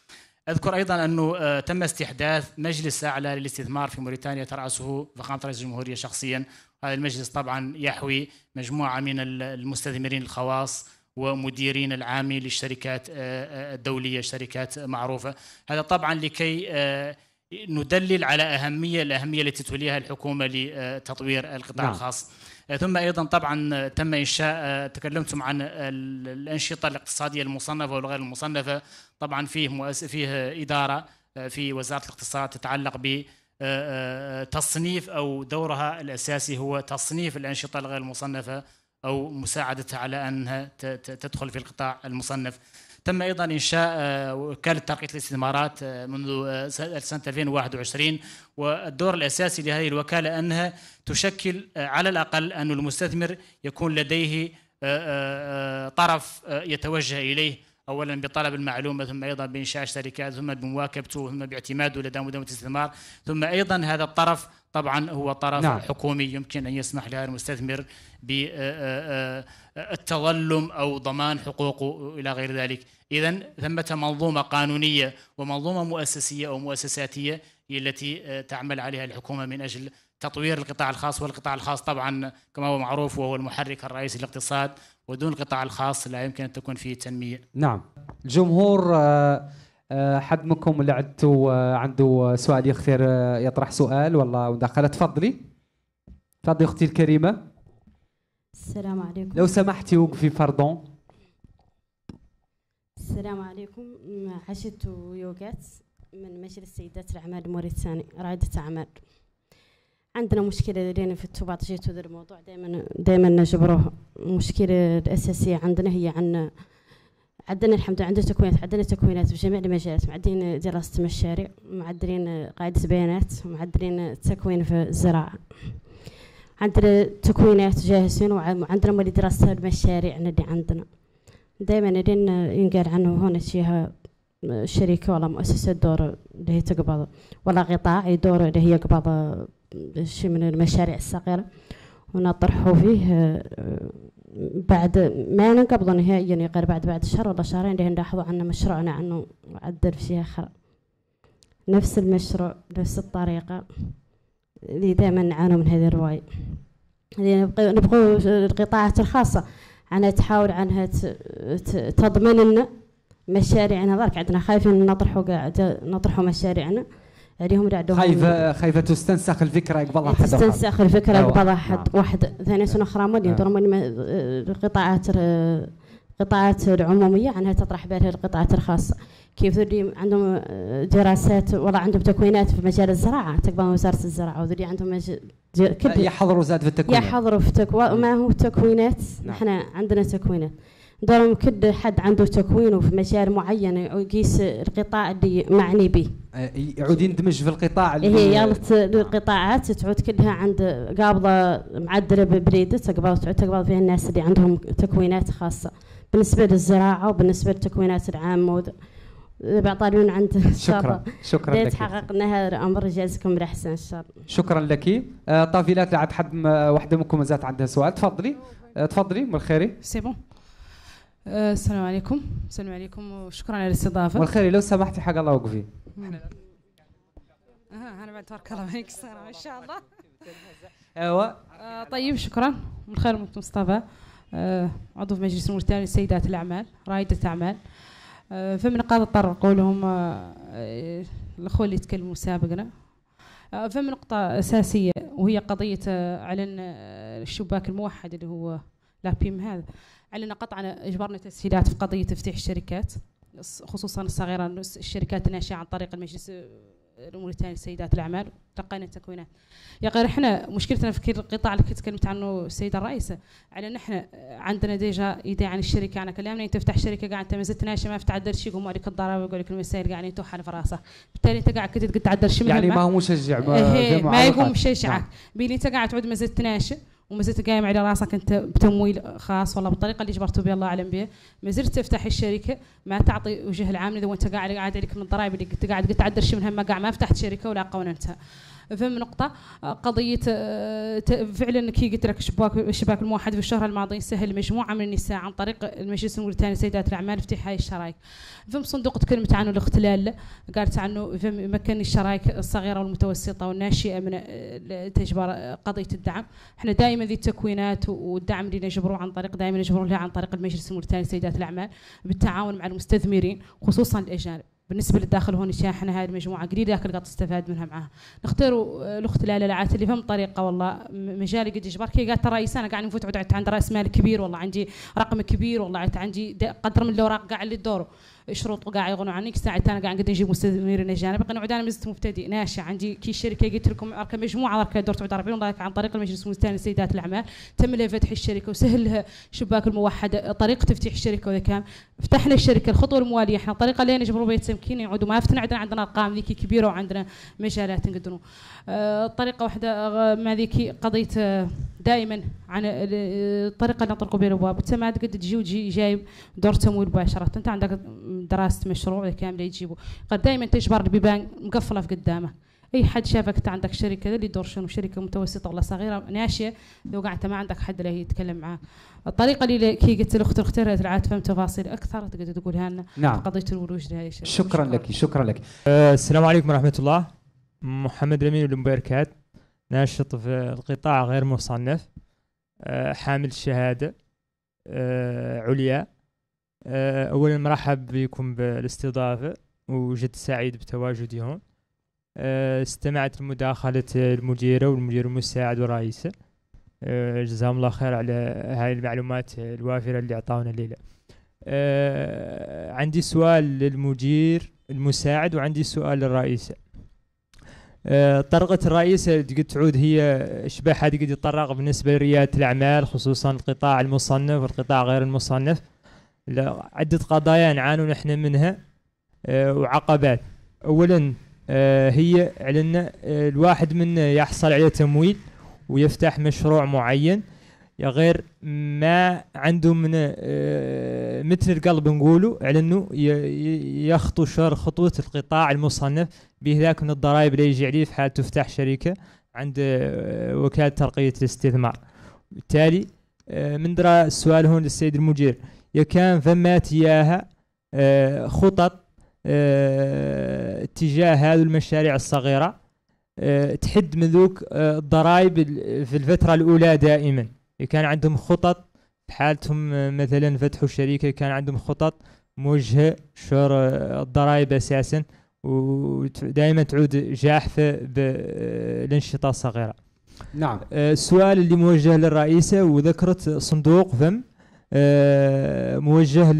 اذكر ايضا انه آه، تم استحداث مجلس اعلى للاستثمار في موريتانيا تراسه فخامه رئيس الجمهوريه شخصيا هذا المجلس طبعا يحوي مجموعه من المستثمرين الخواص ومديرين العام للشركات آه، آه، الدوليه شركات معروفه هذا طبعا لكي ندلل على اهميه الاهميه التي توليها الحكومه لتطوير القطاع نعم. الخاص ثم ايضا طبعا تم انشاء تكلمتم عن الانشطه الاقتصاديه المصنفه والغير المصنفه طبعا فيه مؤس فيه اداره في وزاره الاقتصاد تتعلق ب تصنيف او دورها الاساسي هو تصنيف الانشطه الغير المصنفه او مساعدتها على انها تدخل في القطاع المصنف تم ايضا انشاء آه، وكاله ترقيه الاستثمارات آه، منذ آه، سنه 2021 والدور الاساسي لهذه الوكاله انها تشكل على الاقل ان المستثمر يكون لديه طرف يتوجه اليه اولا بطلب المعلومه ثم ايضا بانشاء شركات ثم بمواكبته ثم باعتماده لدى مدونه الاستثمار ثم ايضا هذا الطرف طبعا هو طرف نعم. حكومي يمكن ان يسمح لهذا المستثمر بالتظلم آه، آه، آه، او ضمان حقوقه الى غير ذلك اذا ثمه منظومه قانونيه ومنظومه مؤسسيه او مؤسساتيه هي التي تعمل عليها الحكومه من اجل تطوير القطاع الخاص والقطاع الخاص طبعا كما هو معروف وهو المحرك الرئيسي للاقتصاد ودون القطاع الخاص لا يمكن ان تكون فيه تنميه. نعم. الجمهور آه، آه، حد منكم اللي عندته آه، عنده سؤال يختار يطرح سؤال والله مداخله تفضلي. تفضلي اختي الكريمه. السلام عليكم. لو سمحتي وقفي فردون. السلام عليكم عشت يوغات من مجلس سيدات الاعمال الموريتاني رائده اعمال. عندنا مشكله لدينا في التوبات جيت ذا الموضوع دائما دائما نجبروه المشكله الاساسيه عندنا هي عن عندنا الحمد لله عندنا تكوينات عندنا تكوينات في جميع المجالات معدلين دراسه المشاريع معدلين قاعده بيانات معدلين التكوين في الزراعه عندنا تكوينات جاهزين وعندنا مولي دراسه المشاريع اللي عندنا دائما لين ينقال عنه هنا شيها شركه ولا مؤسسه دور اللي هي تقبض ولا قطاع يدور اللي هي يقبض شي من المشاريع الصغيره ونطرحوا فيه آه، بعد ما نقبضوا نهائيا يعني غير بعد بعد شهر ولا شهرين لين لاحظوا عندنا مشروعنا انه عدل في شيء اخر نفس المشروع نفس الطريقه اللي دائما نعانوا من هذه الرواية اللي يعني نبقوا القطاعات الخاصة عنها تحاول عنها تضمن لنا مشاريعنا ذلك عندنا خايفين نطرحوا قاعد نطرحوا مشاريعنا عليهم يعني رعدوهم خايفه خايفه تستنسخ الفكره قبل واحد تستنسخ الفكره أيوة. قبل نعم. واحد واحد ثاني سنه اخرى مولي آه. من القطاعات العموميه عنها تطرح بالها القطاعات الخاصه كيف ذولي عندهم دراسات والله عندهم تكوينات في مجال الزراعه تقبل وزاره الزراعه وذولي عندهم مجال يحضروا زاد في التكوينات يحضروا في التكوين ما هو تكوينات نعم. احنا عندنا تكوينات ضروري كد حد عنده تكوينه في مجال معين يقيس القطاع اللي معني به أه، يعود يندمج في القطاع اللي هي إيه، يالت القطاعات تعود كلها عند قابضه معدله ببريده تقبض تعود تقبض فيها الناس اللي عندهم تكوينات خاصه بالنسبه للزراعه وبالنسبه للتكوينات العامه بعطالون عند (laughs) شكرا شكرا لك يتحقق لنا الامر جازكم الاحسن ان شاء الله شكرا لك أه، طافيلات لعب لعد حد أه، وحده منكم زات عندها سؤال تفضلي تفضلي من الخيري سي بون أه، السلام عليكم السلام عليكم وشكرا على الاستضافه والخير لو سمحتي حق الله وقفي آه انا بعد تبارك الله عليك ان شاء الله ايوا أه، طيب شكرا من خير مصطفى أه، عضو في مجلس المرتاح لسيدات الاعمال رائده اعمال فمن قد تطرقوا لهم الاخوه اللي تكلموا سابقنا فمن نقطه اساسيه وهي قضيه على الشباك الموحد اللي هو لابيم هذا علينا قطعنا اجبرنا تسهيلات في قضيه تفتيح الشركات خصوصا الصغيره الشركات الناشئه عن طريق المجلس آه، الثانيه لسيدات الاعمال تلقينا تكوينات يا غير احنا مشكلتنا في القطاع اللي كنت تكلمت عنه السيده الرئيسه على ان احنا عندنا ديجا ايديا عن الشركه انا كلامنا تفتح شركه قاعد انت ما زلت ناشئ ما تعدل شيء يقوم عليك الضرائب ويقول لك المسائل قاعدين توحل في راسه بالتالي انت قاعد تقعد تعدل شيء يعني ما هو مشجع ما, إيه، ما يقوم مشجعك نعم. بين انت قاعد تعود ما زلت ناشئ وما زلت قايم على راسك انت بتمويل خاص والله بالطريقه اللي جبرتوا بها الله اعلم بها ما زلت تفتح الشركه ما تعطي وجه العامل اذا وانت قاعد قاعد عليك من الضرائب اللي كنت قاعد قلت عدر شي منها ما قاعد ما فتحت شركه ولا قوننتها فهم نقطة آه، قضية آه، فعلا كي قلت لك شباك الشباك الموحد في الشهر الماضي سهل مجموعة من النساء عن طريق المجلس الموريتاني سيدات الأعمال افتح هاي الشرايك فهم صندوق تكلمت عنه الاختلال قالت عنه فهم مكن الشرايك الصغيرة والمتوسطة والناشئة من آه، تجبر قضية الدعم احنا دائما دائما ذي التكوينات والدعم اللي نجبروا عن طريق دائما نجبروا لها عن طريق المجلس الموريتاني لسيدات الاعمال بالتعاون مع المستثمرين خصوصا الاجانب بالنسبه للداخل هون احنا هاي المجموعه قليله لكن قد استفاد منها معاها نختاروا الاخت لالا العات اللي فهم طريقه والله مجالي قد جبرك هي قالت ترى انا قاعد نفوت عندي راس مال كبير والله عندي رقم كبير والله عندي قدر من الاوراق قاعد للدور شروط وقاع يغنوا عنك الساعه انا قاعد نجيب مستثمرين اجانب انا عدانا مزت مبتدئ ناشئ عندي كي شركه قلت لكم مجموعه اركا دور تعود 40 عن طريق المجلس المستثمر لسيدات الاعمال تم لها فتح الشركه وسهل لها شباك الموحد طريقه تفتيح الشركه وذا كان فتحنا الشركه الخطوه المواليه احنا الطريقه اللي نجبروا بها التمكين يعودوا ما فتنا عندنا عندنا ارقام ذيك كبيره وعندنا مجالات نقدروا الطريقه آه، واحده آه، مع ذيك قضيه آه، دائما عن الطريقه اللي نطرقوا بها الابواب انت ما تقدر تجي وتجي جايب دور تمويل مباشره انت عندك دراسه مشروع كامله يجيبوا قد دائما تجبر البيبان مقفله في قدامه اي حد شافك انت عندك شركه اللي دور شنو شركه متوسطه ولا صغيره ناشئه لو قعدت ما عندك حد اللي يتكلم معاه الطريقه اللي كي قلت الاخت اختارت العاد فهم تفاصيل اكثر تقدر تقولها لنا نعم قضيه الولوج لهذه الشركه شكرا لك شكرا لك أه السلام عليكم ورحمه الله محمد الامين المباركات ناشط في القطاع غير مصنف آه، حامل شهادة آه، عليا آه، أولا مرحب بكم بالاستضافة وجد سعيد بتواجدي هون استمعت لمداخلة المديرة والمدير المساعد ورئيسه جزاهم الله خير على هاي المعلومات الوافرة اللي أعطاونا الليلة عندي سؤال للمدير المساعد وعندي سؤال للرئيسه آه، طرقة الرئيس قد تعود هي شبه حد قد يتطرق بالنسبة لريادة الأعمال خصوصا القطاع المصنف والقطاع غير المصنف عدة قضايا نعانوا نحن منها آه، وعقبات أولا آه، هي علنا الواحد منا يحصل على تمويل ويفتح مشروع معين يا غير ما عنده من مثل القلب نقوله على انه يخطو شر خطوه القطاع المصنف به ذاك من الضرائب اللي يجي عليه في حال تفتح شركه عند آه، وكاله ترقيه الاستثمار بالتالي آه، من درا السؤال هون للسيد المدير يا كان فمات إياها آه، خطط اتجاه هذه المشاريع الصغيرة تحد من ذوك الضرائب في الفترة الأولى دائما كان عندهم خطط بحالتهم مثلا فتحوا شركة كان عندهم خطط موجهة شر الضرائب أساسا ودائما تعود جاحفه بالانشطه الصغيره. نعم. أه، السؤال اللي موجه للرئيسه وذكرت صندوق فم أه، موجه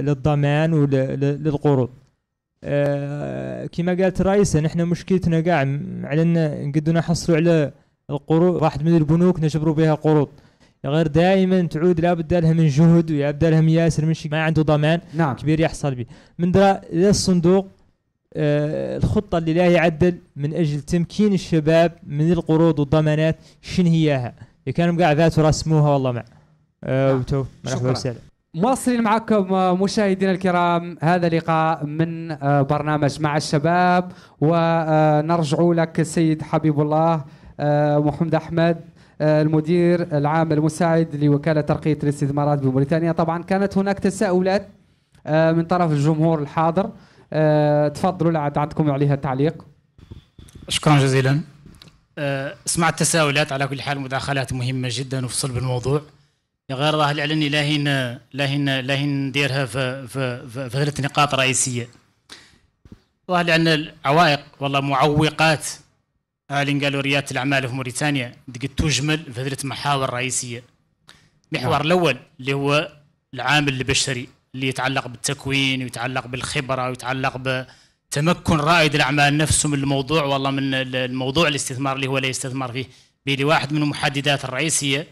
للضمان وللقروض. أه، كما قالت الرئيسة نحن مشكلتنا كاع على ان نقدروا نحصلوا على القروض واحد من البنوك نجبروا بها قروض غير دائما تعود لابد لها من جهد ويا لها من ياسر من شيء ما عنده ضمان نعم. كبير يحصل به من درا الصندوق آه، الخطة اللي لا يعدل من أجل تمكين الشباب من القروض والضمانات شن هياها كانوا قاعد ذات رسموها والله مع آه نعم. وتو شكرا مواصلين معكم آه، مشاهدينا الكرام هذا لقاء من آه، برنامج مع الشباب ونرجع لك سيد حبيب الله محمد احمد المدير العام المساعد لوكاله ترقيه الاستثمارات بموريتانيا طبعا كانت هناك تساؤلات من طرف الجمهور الحاضر آه، تفضلوا لعد عندكم عليها تعليق شكرا جزيلا آه، سمعت تساؤلات على كل حال مداخلات مهمة جدا وفي صلب الموضوع غير الله العلني لاهين لاهين لاهين نديرها في في في ثلاث نقاط رئيسية راه لأن العوائق والله معوقات اللي قالوا ريادة الأعمال في موريتانيا تجمل في ثلاث محاور رئيسية المحور نعم. الأول اللي هو العامل البشري اللي يتعلق بالتكوين ويتعلق بالخبره ويتعلق بتمكن رائد الاعمال نفسه من الموضوع والله من الموضوع الاستثمار اللي هو لا يستثمر فيه بيلي واحد من المحددات الرئيسيه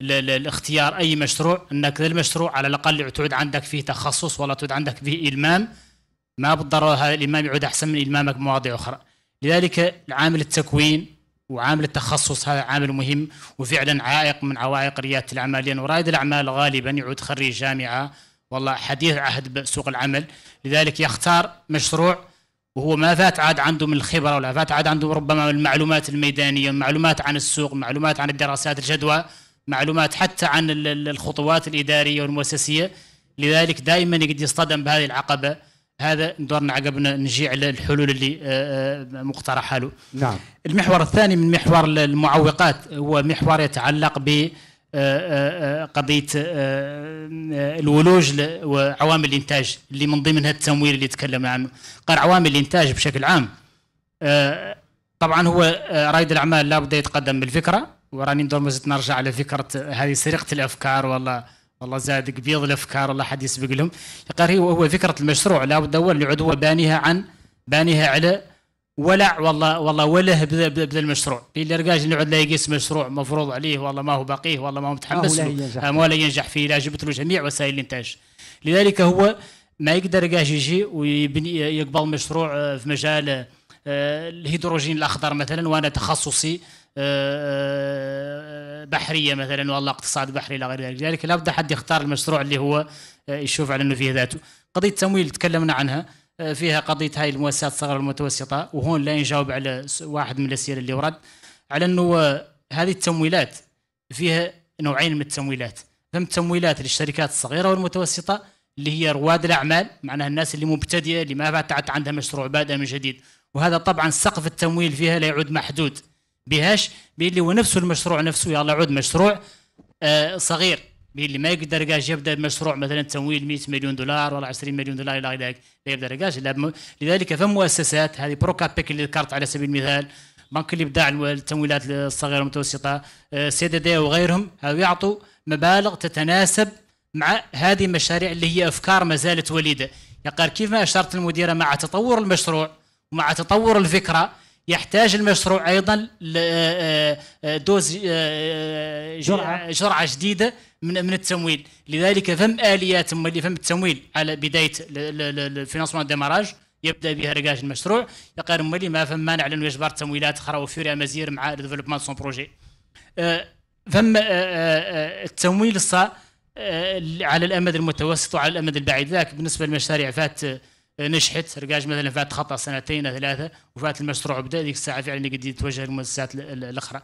لاختيار اي مشروع انك المشروع على الاقل تعود عندك فيه تخصص ولا تعود عندك فيه المام ما بالضروره هذا الامام يعود احسن من المامك بمواضيع اخرى لذلك عامل التكوين وعامل التخصص هذا عامل مهم وفعلا عائق من عوائق رياده الاعمال لان يعني رائد الاعمال غالبا يعود خريج جامعه والله حديث عهد بسوق العمل لذلك يختار مشروع وهو ما فات عاد عنده من الخبره ولا فات عاد عنده ربما من المعلومات الميدانيه معلومات عن السوق معلومات عن الدراسات الجدوى معلومات حتى عن الخطوات الاداريه والمؤسسيه لذلك دائما قد يصطدم بهذه العقبه هذا دورنا عقبنا نجي على الحلول اللي آه، آه، مقترحه له نعم المحور الثاني من محور المعوقات هو محور يتعلق ب آه، آه، آه، قضيه الولوج وعوامل الانتاج اللي من ضمنها التمويل اللي تكلمنا عنه قال عوامل الانتاج بشكل عام طبعا هو رائد الاعمال لابد يتقدم بالفكره وراني ندور مازلت نرجع على فكره هذه سرقه الافكار والله والله زاد قبيض الافكار والله حد يسبق لهم قال هو فكره المشروع لابد اول اللي عاد هو بانيها عن بانيها على ولع والله والله وله بذا المشروع اللي رجاج نقعد لا يقيس مشروع مفروض عليه والله ما هو باقيه والله ما هو متحمس له آه، ما لا ينجح فيه لا جبت له جميع وسائل الانتاج لذلك هو ما يقدر رجاج يجي ويبني يقبل مشروع آه، في مجال آه، الهيدروجين الاخضر مثلا وانا تخصصي بحريه مثلا والله اقتصاد بحري الى غير ذلك لذلك لابد حد يختار المشروع اللي هو يشوف على انه فيه ذاته قضيه التمويل تكلمنا عنها فيها قضيه هاي المؤسسات الصغيره والمتوسطه وهون لا نجاوب على واحد من الاسئله اللي ورد على انه هذه التمويلات فيها نوعين من التمويلات فهم تمويلات للشركات الصغيره والمتوسطه اللي هي رواد الاعمال معناها الناس اللي مبتدئه اللي ما فتحت عندها مشروع بادئه من جديد وهذا طبعا سقف التمويل فيها لا يعود محدود بهاش باللي هو نفسه المشروع نفسه يلا يعود مشروع آه، صغير اللي ما يقدر قاش يبدا مشروع مثلا تمويل 100 مليون دولار ولا 20 مليون دولار الى غير ذلك لا يقدر قاش لذلك فمؤسسات هذه بروكابيك اللي ذكرت على سبيل المثال بنك الابداع التمويلات الصغيره والمتوسطه آه، سي دي دي وغيرهم يعطوا مبالغ تتناسب مع هذه المشاريع اللي هي افكار ما زالت وليده يقال يعني كيف ما اشرت المديره مع تطور المشروع ومع تطور الفكره يحتاج المشروع ايضا آه، آه، دوز جرعه جرعه جديده من من التمويل لذلك فم اليات فم التمويل على بدايه الفينانسمون ديماراج يبدا بها رجاج المشروع يقال ملي ما فم مانع لانه يجبر تمويلات اخرى وفيري مزير مع ديفلوبمون سون بروجي فم آه، آه، آه، التمويل الصا على الامد المتوسط وعلى الامد البعيد ذاك بالنسبه للمشاريع فات نجحت رجاج مثلا فات خطا سنتين ثلاثه وفات المشروع بدا ذيك الساعه فعلا قد يتوجه للمؤسسات الاخرى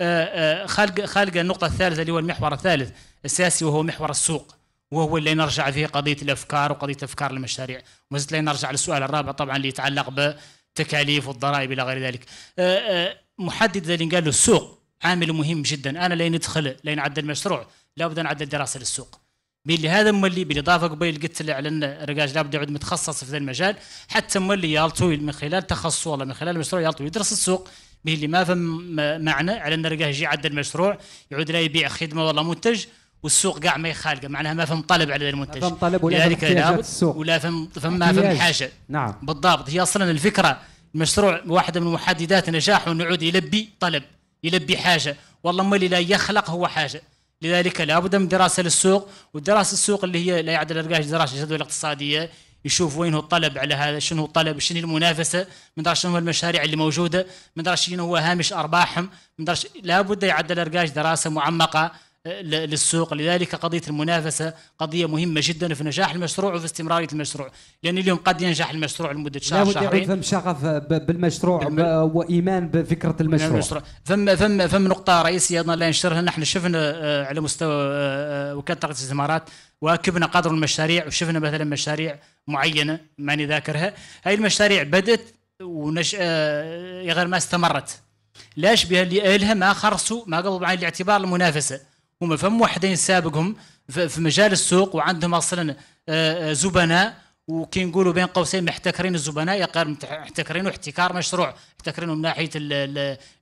آه، آه، خالق خالق النقطه الثالثه اللي هو المحور الثالث السياسي وهو محور السوق وهو اللي نرجع فيه قضيه الافكار وقضيه افكار المشاريع وما زلت نرجع للسؤال الرابع طبعا اللي يتعلق بالتكاليف والضرائب الى غير ذلك آه، محدد اللي قال له السوق عامل مهم جدا انا لين ندخل لين نعدل المشروع لابد ان دراسه للسوق ملي هذا مولي بالاضافه قبيل قلت على ان الرجاج لابد يعود متخصص في ذا المجال حتى مولي يالتو من خلال تخصصه ولا من خلال المشروع يالتو يدرس السوق اللي ما فهم معنى على ان الرجاج يجي عدى المشروع يعود لا يبيع خدمه ولا منتج والسوق كاع ما يخالقه معناها ما فهم طلب على المنتج ما طلب ولا فهم السوق. ولا فهم فهم ما فهم حاجه نعم بالضبط هي اصلا الفكره المشروع واحده من محددات نجاحه انه يعود يلبي طلب يلبي حاجه والله مولي لا يخلق هو حاجه لذلك لابد من دراسه للسوق ودراسه السوق اللي هي لا يعدل الارقاش دراسه الجدوى الاقتصاديه يشوف وين هو الطلب على هذا شنو هو الطلب شنو المنافسه من دراسه شنو هو المشاريع اللي موجوده من دراسه شنو هو هامش ارباحهم من درجة لابد يعدل الارقاش دراسه معمقه للسوق لذلك قضية المنافسة قضية مهمة جدا في نجاح المشروع وفي استمرارية المشروع لأن اليوم قد ينجح المشروع لمدة شهر لا شهرين ثم شغف بالمشروع بالم... وإيمان بفكرة المشروع. المشروع ثم ثم ثم نقطة رئيسية أيضا لا ننشرها نحن شفنا آه، على مستوى آه، وكالة الاستثمارات واكبنا قدر المشاريع وشفنا مثلا مشاريع معينة ماني ذاكرها هاي المشاريع بدأت ونش... آه، غير ما استمرت ليش بها لها ما خرصوا ما قبلوا بعين الاعتبار المنافسه هم فم وحدين سابقهم في مجال السوق وعندهم اصلا آه، آه، زبناء وكي نقولوا بين قوسين محتكرين الزبناء يقال محتكرين احتكار مشروع محتكرين من ناحيه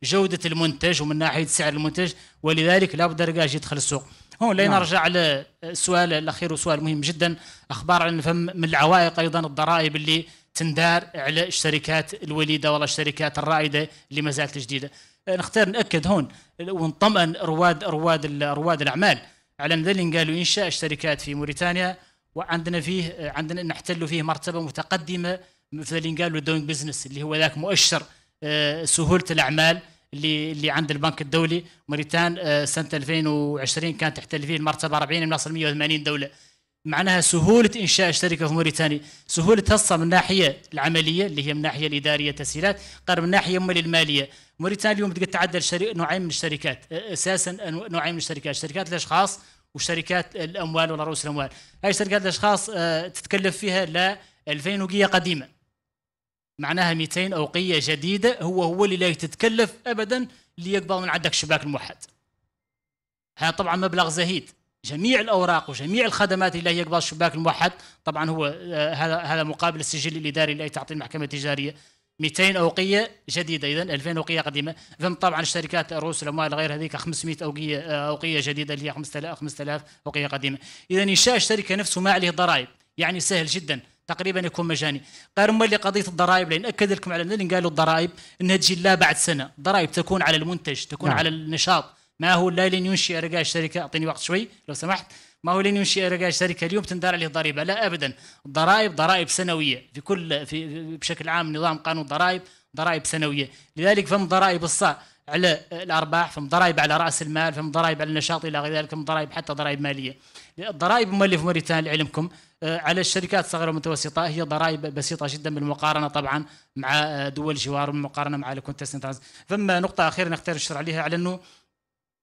جوده المنتج ومن ناحيه سعر المنتج ولذلك لابد الرجاج يدخل السوق هون لين نرجع نعم. للسؤال الاخير وسؤال مهم جدا اخبار عن فم من العوائق ايضا الضرائب اللي تندار على الشركات الوليده ولا الشركات الرائده اللي ما زالت جديده آه، نختار ناكد هون ونطمئن رواد رواد رواد الاعمال على ذلك قالوا انشاء الشركات في موريتانيا وعندنا فيه عندنا نحتل فيه مرتبه متقدمه مثل اللي قالوا دوينج بزنس اللي هو ذاك مؤشر آه، سهوله الاعمال اللي اللي عند البنك الدولي موريتان آه، سنه 2020 كانت تحتل فيه المرتبه 40 من اصل 180 دوله معناها سهولة إنشاء الشركة في موريتانيا سهولة هسا من ناحية العملية اللي هي من ناحية الإدارية تسهيلات قال من ناحية أمال المالية موريتانيا اليوم تقدر تعدل شري... نوعين من الشركات أساسا نوعين من الشركات شركات الأشخاص وشركات الأموال ولا رؤوس الأموال هاي شركات الأشخاص تتكلف فيها لا 2000 وقية قديمة معناها 200 أوقية جديدة هو هو اللي لا تتكلف أبدا ليقبض من عندك شباك الموحد هذا طبعا مبلغ زهيد جميع الاوراق وجميع الخدمات اللي هي اقباض الشباك الموحد طبعا هو آه، هذا هذا مقابل السجل الاداري اللي تعطيه المحكمه التجاريه 200 اوقيه جديده اذا 2000 اوقيه قديمه ثم طبعا الشركات رؤوس الاموال غير هذيك 500 اوقيه آه، اوقيه جديده اللي هي 5000 5000 اوقيه قديمه اذا انشاء الشركه نفسه ما عليه ضرائب يعني سهل جدا تقريبا يكون مجاني قال امال اللي قضيه الضرائب لان اكد لكم على اللي قالوا الضرائب انها تجي لا بعد سنه ضرائب تكون على المنتج تكون نعم. على النشاط ما هو لا لن ينشئ رجاء الشركه اعطيني وقت شوي لو سمحت ما هو لن ينشئ رجاء الشركه اليوم تندار عليه ضريبه لا ابدا الضرائب ضرائب سنويه في كل في بشكل عام نظام قانون ضرائب ضرائب سنويه لذلك فم ضرائب الصاع على الارباح فم ضرائب على راس المال فم ضرائب على النشاط الى غير ذلك فم ضرائب حتى ضرائب ماليه الضرائب مؤلف موريتانيا لعلمكم آه، على الشركات الصغيره والمتوسطه هي ضرائب بسيطه جدا بالمقارنه طبعا مع دول الجوار بالمقارنه مع الكونتست فما نقطه اخيره نختار الشرع عليها على انه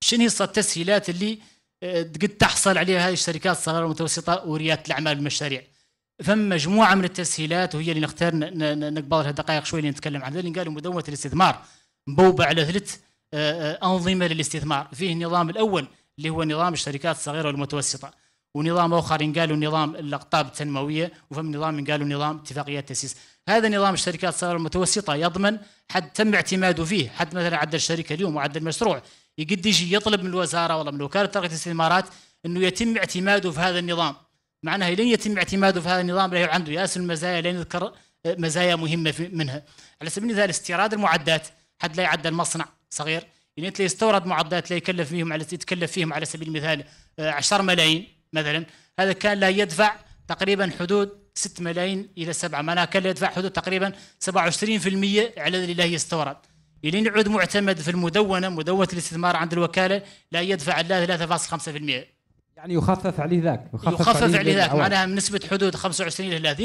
شنو هي التسهيلات اللي آه، قد تحصل عليها هذه الشركات الصغيره والمتوسطه ورياده الاعمال بالمشاريع فم مجموعه من التسهيلات وهي اللي نختار نقبلها دقائق شوي اللي نتكلم عنها اللي قالوا مدونه الاستثمار مبوبه على ثلاث آه، آه، انظمه للاستثمار فيه النظام الاول اللي هو نظام الشركات الصغيره والمتوسطه ونظام اخر قالوا نظام الاقطاب التنمويه وفم نظام قالوا نظام اتفاقيات تاسيس هذا نظام الشركات الصغيره والمتوسطه يضمن حد تم اعتماده فيه حد مثلا عدد الشركه اليوم وعدد المشروع يقد يجي يطلب من الوزاره ولا من وكاله ترقيه الاستثمارات انه يتم اعتماده في هذا النظام معناها لن يتم اعتماده في هذا النظام لا عنده ياس المزايا لن يذكر مزايا مهمه منها على سبيل المثال استيراد المعدات حد لا يعد المصنع صغير يعني انت يستورد معدات لا يكلف فيهم على يتكلف فيهم على سبيل المثال 10 آه، ملايين مثلا هذا كان لا يدفع تقريبا حدود 6 ملايين الى 7 معناها كان لا يدفع حدود تقريبا 27% على الذي لا يستورد إلين يعود معتمد في المدونة مدونة الاستثمار عند الوكالة لا يدفع إلا 3.5% يعني يخفف عليه ذاك يخفف, يخفف عليه ذاك معناها من نسبة حدود 25 إلى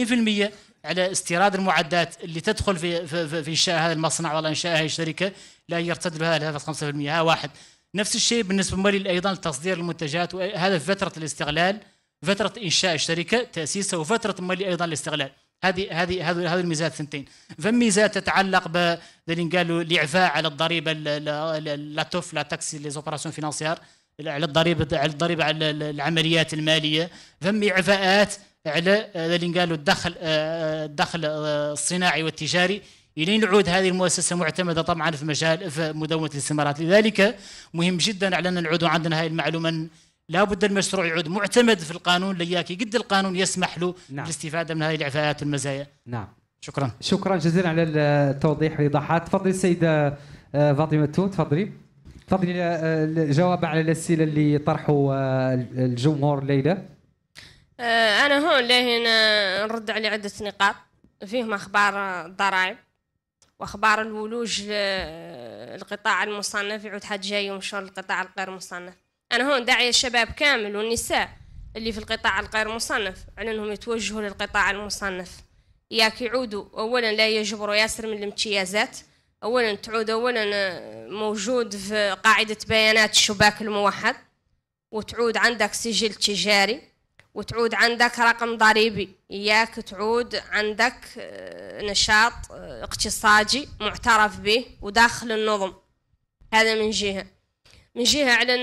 30% على استيراد المعدات اللي تدخل في في, في إنشاء هذا المصنع ولا إنشاء هذه الشركة لا يرتد لها 3.5% ها واحد نفس الشيء بالنسبة للمالي أيضا لتصدير المنتجات وهذا في فترة الاستغلال فترة إنشاء الشركة تأسيسها وفترة مالي أيضا الاستغلال هذه هذه هذه هذه الميزات الثنتين فميزات تتعلق ب قالوا الاعفاء على الضريبه لا توف لا تاكسي لي زوبراسيون فينانسيير على الضريبه على الضريبه على العمليات الماليه فم اعفاءات على اللي آه، قالوا الدخل آه، آه، الدخل الصناعي والتجاري الين نعود هذه المؤسسه معتمده طبعا في مجال في مدونه الاستثمارات لذلك مهم جدا على ان نعود عندنا هذه المعلومه لا بد المشروع يعود معتمد في القانون لياكي قد القانون يسمح له نعم. بالاستفاده من هذه الاعفاءات والمزايا نعم شكرا شكرا جزيلا على التوضيح والايضاحات تفضلي السيده آه، فاطمه تو تفضلي تفضلي آه، آه، الجواب على الاسئله اللي طرحوا الجمهور الليله انا هون لهنا نرد على عده نقاط فيهم اخبار الضرائب واخبار الولوج للقطاع المصنف يعود حد جاي ومشور للقطاع الغير مصنف أنا هون داعية الشباب كامل والنساء اللي في القطاع الغير مصنف على أنهم يتوجهوا للقطاع المصنف ياك يعودوا أولا لا يجبروا ياسر من الامتيازات أولا تعود أولا آه، موجود في قاعدة بيانات الشباك الموحد وتعود عندك سجل تجاري وتعود عندك رقم ضريبي إياك تعود عندك آه، نشاط آه، اقتصادي معترف به وداخل النظم هذا من جهه من جهه على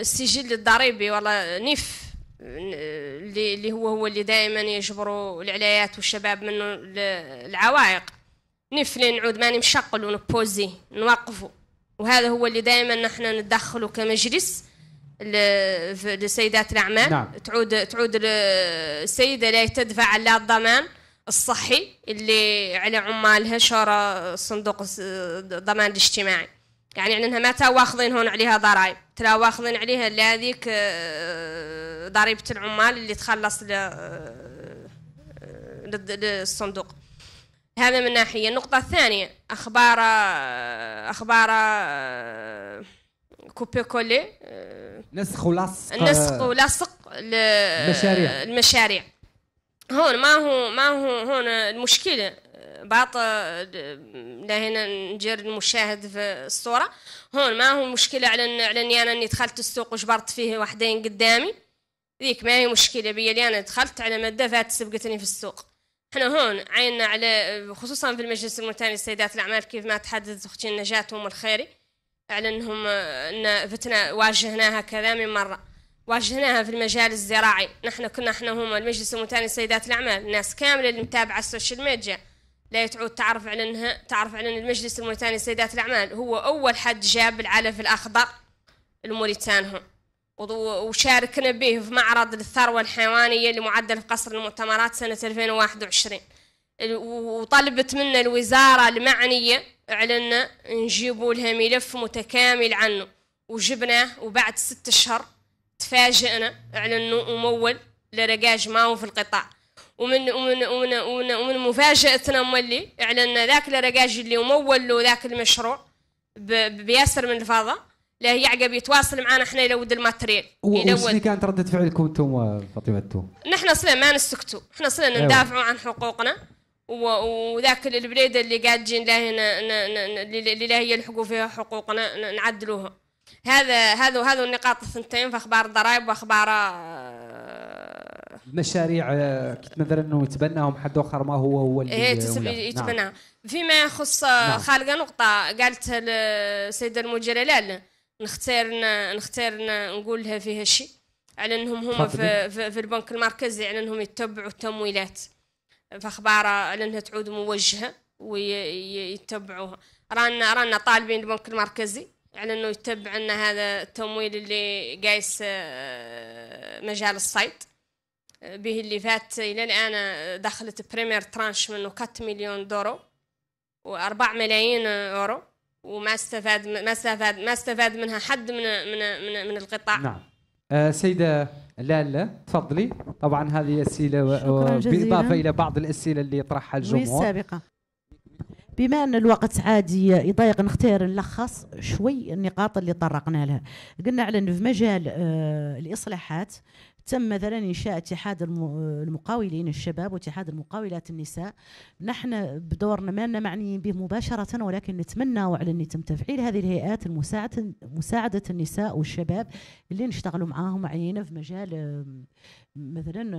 السجل الضريبي ولا نيف اللي هو هو اللي دائما يجبروا العلايات والشباب من العوائق نيف نعود ماني مشقل ونبوزي نوقفه وهذا هو اللي دائما نحن ندخله كمجلس لسيدات الاعمال نعم. تعود تعود السيده لا تدفع الا الضمان الصحي اللي على عمالها شارة صندوق الضمان الاجتماعي يعني, يعني انها ما تواخذين هون عليها ضرائب ترى واخذين عليها لذيك آه، ضريبة العمال اللي تخلص آه، آه، للصندوق هذا من ناحية النقطة الثانية أخبار أخبار كوبي كولي نسخ ولصق نسخ ولصق المشاريع هون ما هو ما هو هون المشكلة باط آه، لهنا ندير المشاهد في الصوره هون ما هو مشكله على على اني انا اني دخلت السوق وجبرت فيه وحدين قدامي ذيك ما هي مشكله بيا اللي انا دخلت على ماده فات سبقتني في السوق احنا هون عيننا على خصوصا في المجلس المتاني لسيدات الاعمال كيف ما تحدثت اختي نجاة ام الخيري على انهم آه، ان فتنا واجهناها كذا من مره واجهناها في المجال الزراعي نحن كنا احنا هم المجلس المتاني لسيدات الاعمال الناس كامله اللي متابعه السوشيال ميديا لا تعود تعرف انها تعرف عن المجلس الموريتاني لسيدات الأعمال هو أول حد جاب العلف الأخضر الموريتان وشاركنا به في معرض الثروة الحيوانية اللي معدل في قصر المؤتمرات سنة 2021 وطلبت منا الوزارة المعنية اعلنا نجيبوا لها ملف متكامل عنه وجبناه وبعد ست اشهر تفاجئنا على انه ممول لرجاج ما هو في القطاع ومن ومن ومن ومن, ومن مفاجأتنا مولي اعلن ذاك الرقاج اللي مولوا ذاك المشروع بياسر من الفضاء لا يعقب يتواصل معنا احنا يلود الماتريال يلود كانت ردة فعلكم انتم فاطمه انتم؟ نحن اصلا ما نسكتوا، احنا اصلا أيوة. ندافعوا عن حقوقنا وذاك البلاد اللي قاعد تجي اللي لا يلحقوا فيها حقوقنا نعدلوها. هذا هذا هذو النقاط الثنتين في اخبار الضرائب واخبار آه، مشاريع آه، كنت مثلا انه يتبناهم حد اخر ما هو هو اللي ايه آه، يتبنى نعم. فيما يخص آه، نعم. خالقه نقطه قالت السيده المديره لا نختار نختار نقول لها فيها شيء على انهم هم في, في, في البنك المركزي على انهم يتبعوا التمويلات فاخبار على انها تعود موجهه ويتبعوها رانا رانا طالبين البنك المركزي على انه يتبع لنا هذا التمويل اللي قايس مجال الصيد به اللي فات إلى الآن آه، دخلت بريمير ترانش منه 4 مليون دورو و4 ملايين يورو آه، وما استفاد ما استفاد ما استفاد منها حد من من من, من القطاع نعم آه سيدة لالا تفضلي طبعا هذه أسئلة بالإضافة إلى بعض الأسئلة اللي طرحها الجمهور السابقة بما ان الوقت عادي يضايق نختار نلخص شوي النقاط اللي طرقنا لها قلنا على انه في مجال آه، الاصلاحات تم مثلا انشاء اتحاد المقاولين الشباب واتحاد المقاولات النساء نحن بدورنا ما معنيين به مباشره ولكن نتمنى وعلى ان يتم تفعيل هذه الهيئات المساعده مساعده النساء والشباب اللي نشتغلوا معاهم علينا في مجال مثلا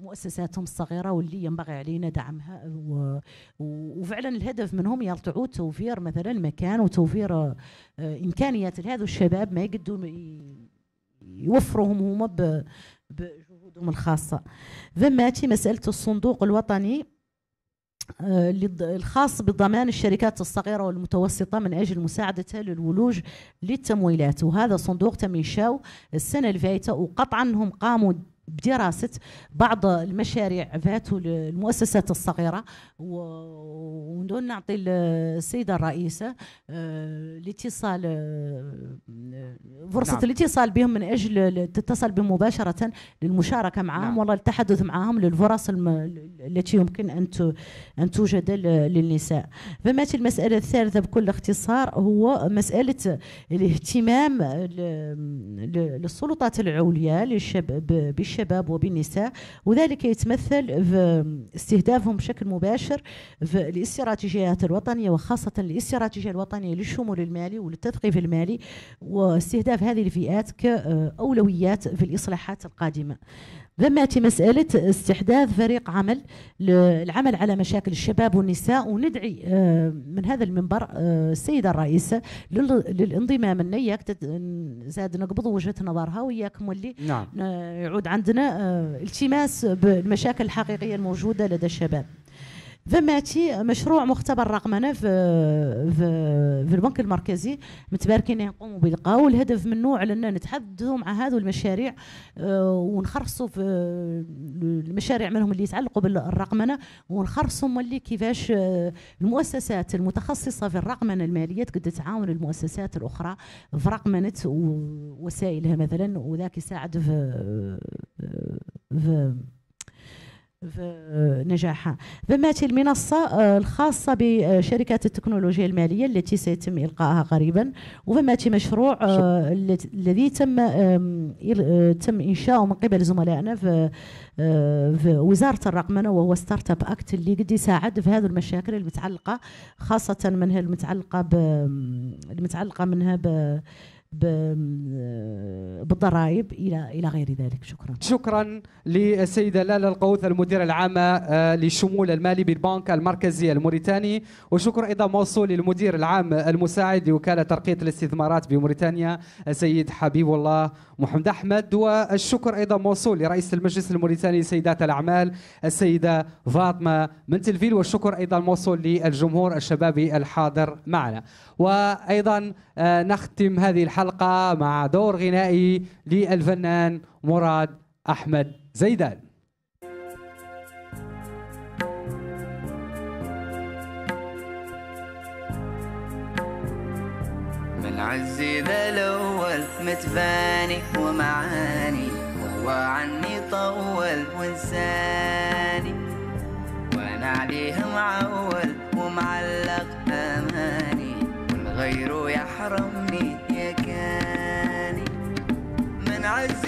مؤسساتهم الصغيره واللي ينبغي علينا دعمها وفعلا الهدف منهم يرتعوا توفير مثلا مكان وتوفير امكانيات لهذا الشباب ما يقدوا يوفروهم هما بجهودهم الخاصه ثماتي مساله الصندوق الوطني آه، الخاص بضمان الشركات الصغيرة والمتوسطة من أجل مساعدتها للولوج للتمويلات وهذا صندوق تميشاو السنة الفايتة وقطعا هم قاموا بدراسه بعض المشاريع ذات المؤسسات الصغيره وندون نعطي السيده الرئيسه آه، الاتصال آه، فرصه نعم. الاتصال بهم من اجل تتصل بهم مباشره للمشاركه معهم نعم. والله التحدث معهم للفرص التي يمكن ان ان توجد للنساء فما المساله الثالثه بكل اختصار هو مساله الاهتمام للسلطات العليا للشباب بالشباب وبالنساء وذلك يتمثل في استهدافهم بشكل مباشر في الاستراتيجيات الوطنية وخاصة الاستراتيجية الوطنية للشمول المالي وللتثقيف المالي واستهداف هذه الفئات كأولويات في الإصلاحات القادمة ذماتي مسألة استحداث فريق عمل للعمل على مشاكل الشباب والنساء وندعي آه، من هذا المنبر آه، السيدة الرئيسة للانضمام لنا إياك زاد نقبض وجهة نظرها وإياك مولي نعم. آه، يعود عندنا التماس بالمشاكل الحقيقية الموجودة لدى الشباب فماتي مشروع مختبر رقمنه في في, في البنك المركزي متباركين نقوموا بلقاء والهدف منه على اننا نتحدثوا مع هذو المشاريع آه، ونخرصوا في المشاريع منهم اللي يتعلقوا بالرقمنه ونخرصوا ملي كيفاش آه، المؤسسات المتخصصه في الرقمنه الماليه تقد تعاون المؤسسات الاخرى في رقمنه وسائلها مثلا وذاك يساعد في, آه، في آه، نجاحها ثمة المنصة آه، الخاصة بشركات التكنولوجيا المالية التي سيتم إلقائها قريبا وفماتي مشروع آه، الذي تم تم إنشاؤه من قبل زملائنا في في وزاره الرقمنه وهو ستارت اب اكت اللي قد يساعد في هذه المشاكل المتعلقه خاصه منها المتعلقه المتعلقه منها ب بالضرائب الى الى غير ذلك شكرا شكرا للسيده لالا القوث المديره العامه للشمول آه، المالي بالبنك المركزي الموريتاني وشكرا ايضا موصول للمدير العام المساعد لوكاله ترقيه الاستثمارات بموريتانيا السيد حبيب الله محمد أحمد والشكر أيضا موصول لرئيس المجلس الموريتاني لسيدات الأعمال السيدة فاطمة منتلفيل والشكر أيضا موصول للجمهور الشبابي الحاضر معنا وأيضا آه، نختم هذه الحلقة مع دور غنائي للفنان مراد أحمد زيدان العز ذا الأول متفاني ومعاني وهو عني طول وانساني وانا عليه معول ومعلق اماني والغير يحرمني يا كاني من عز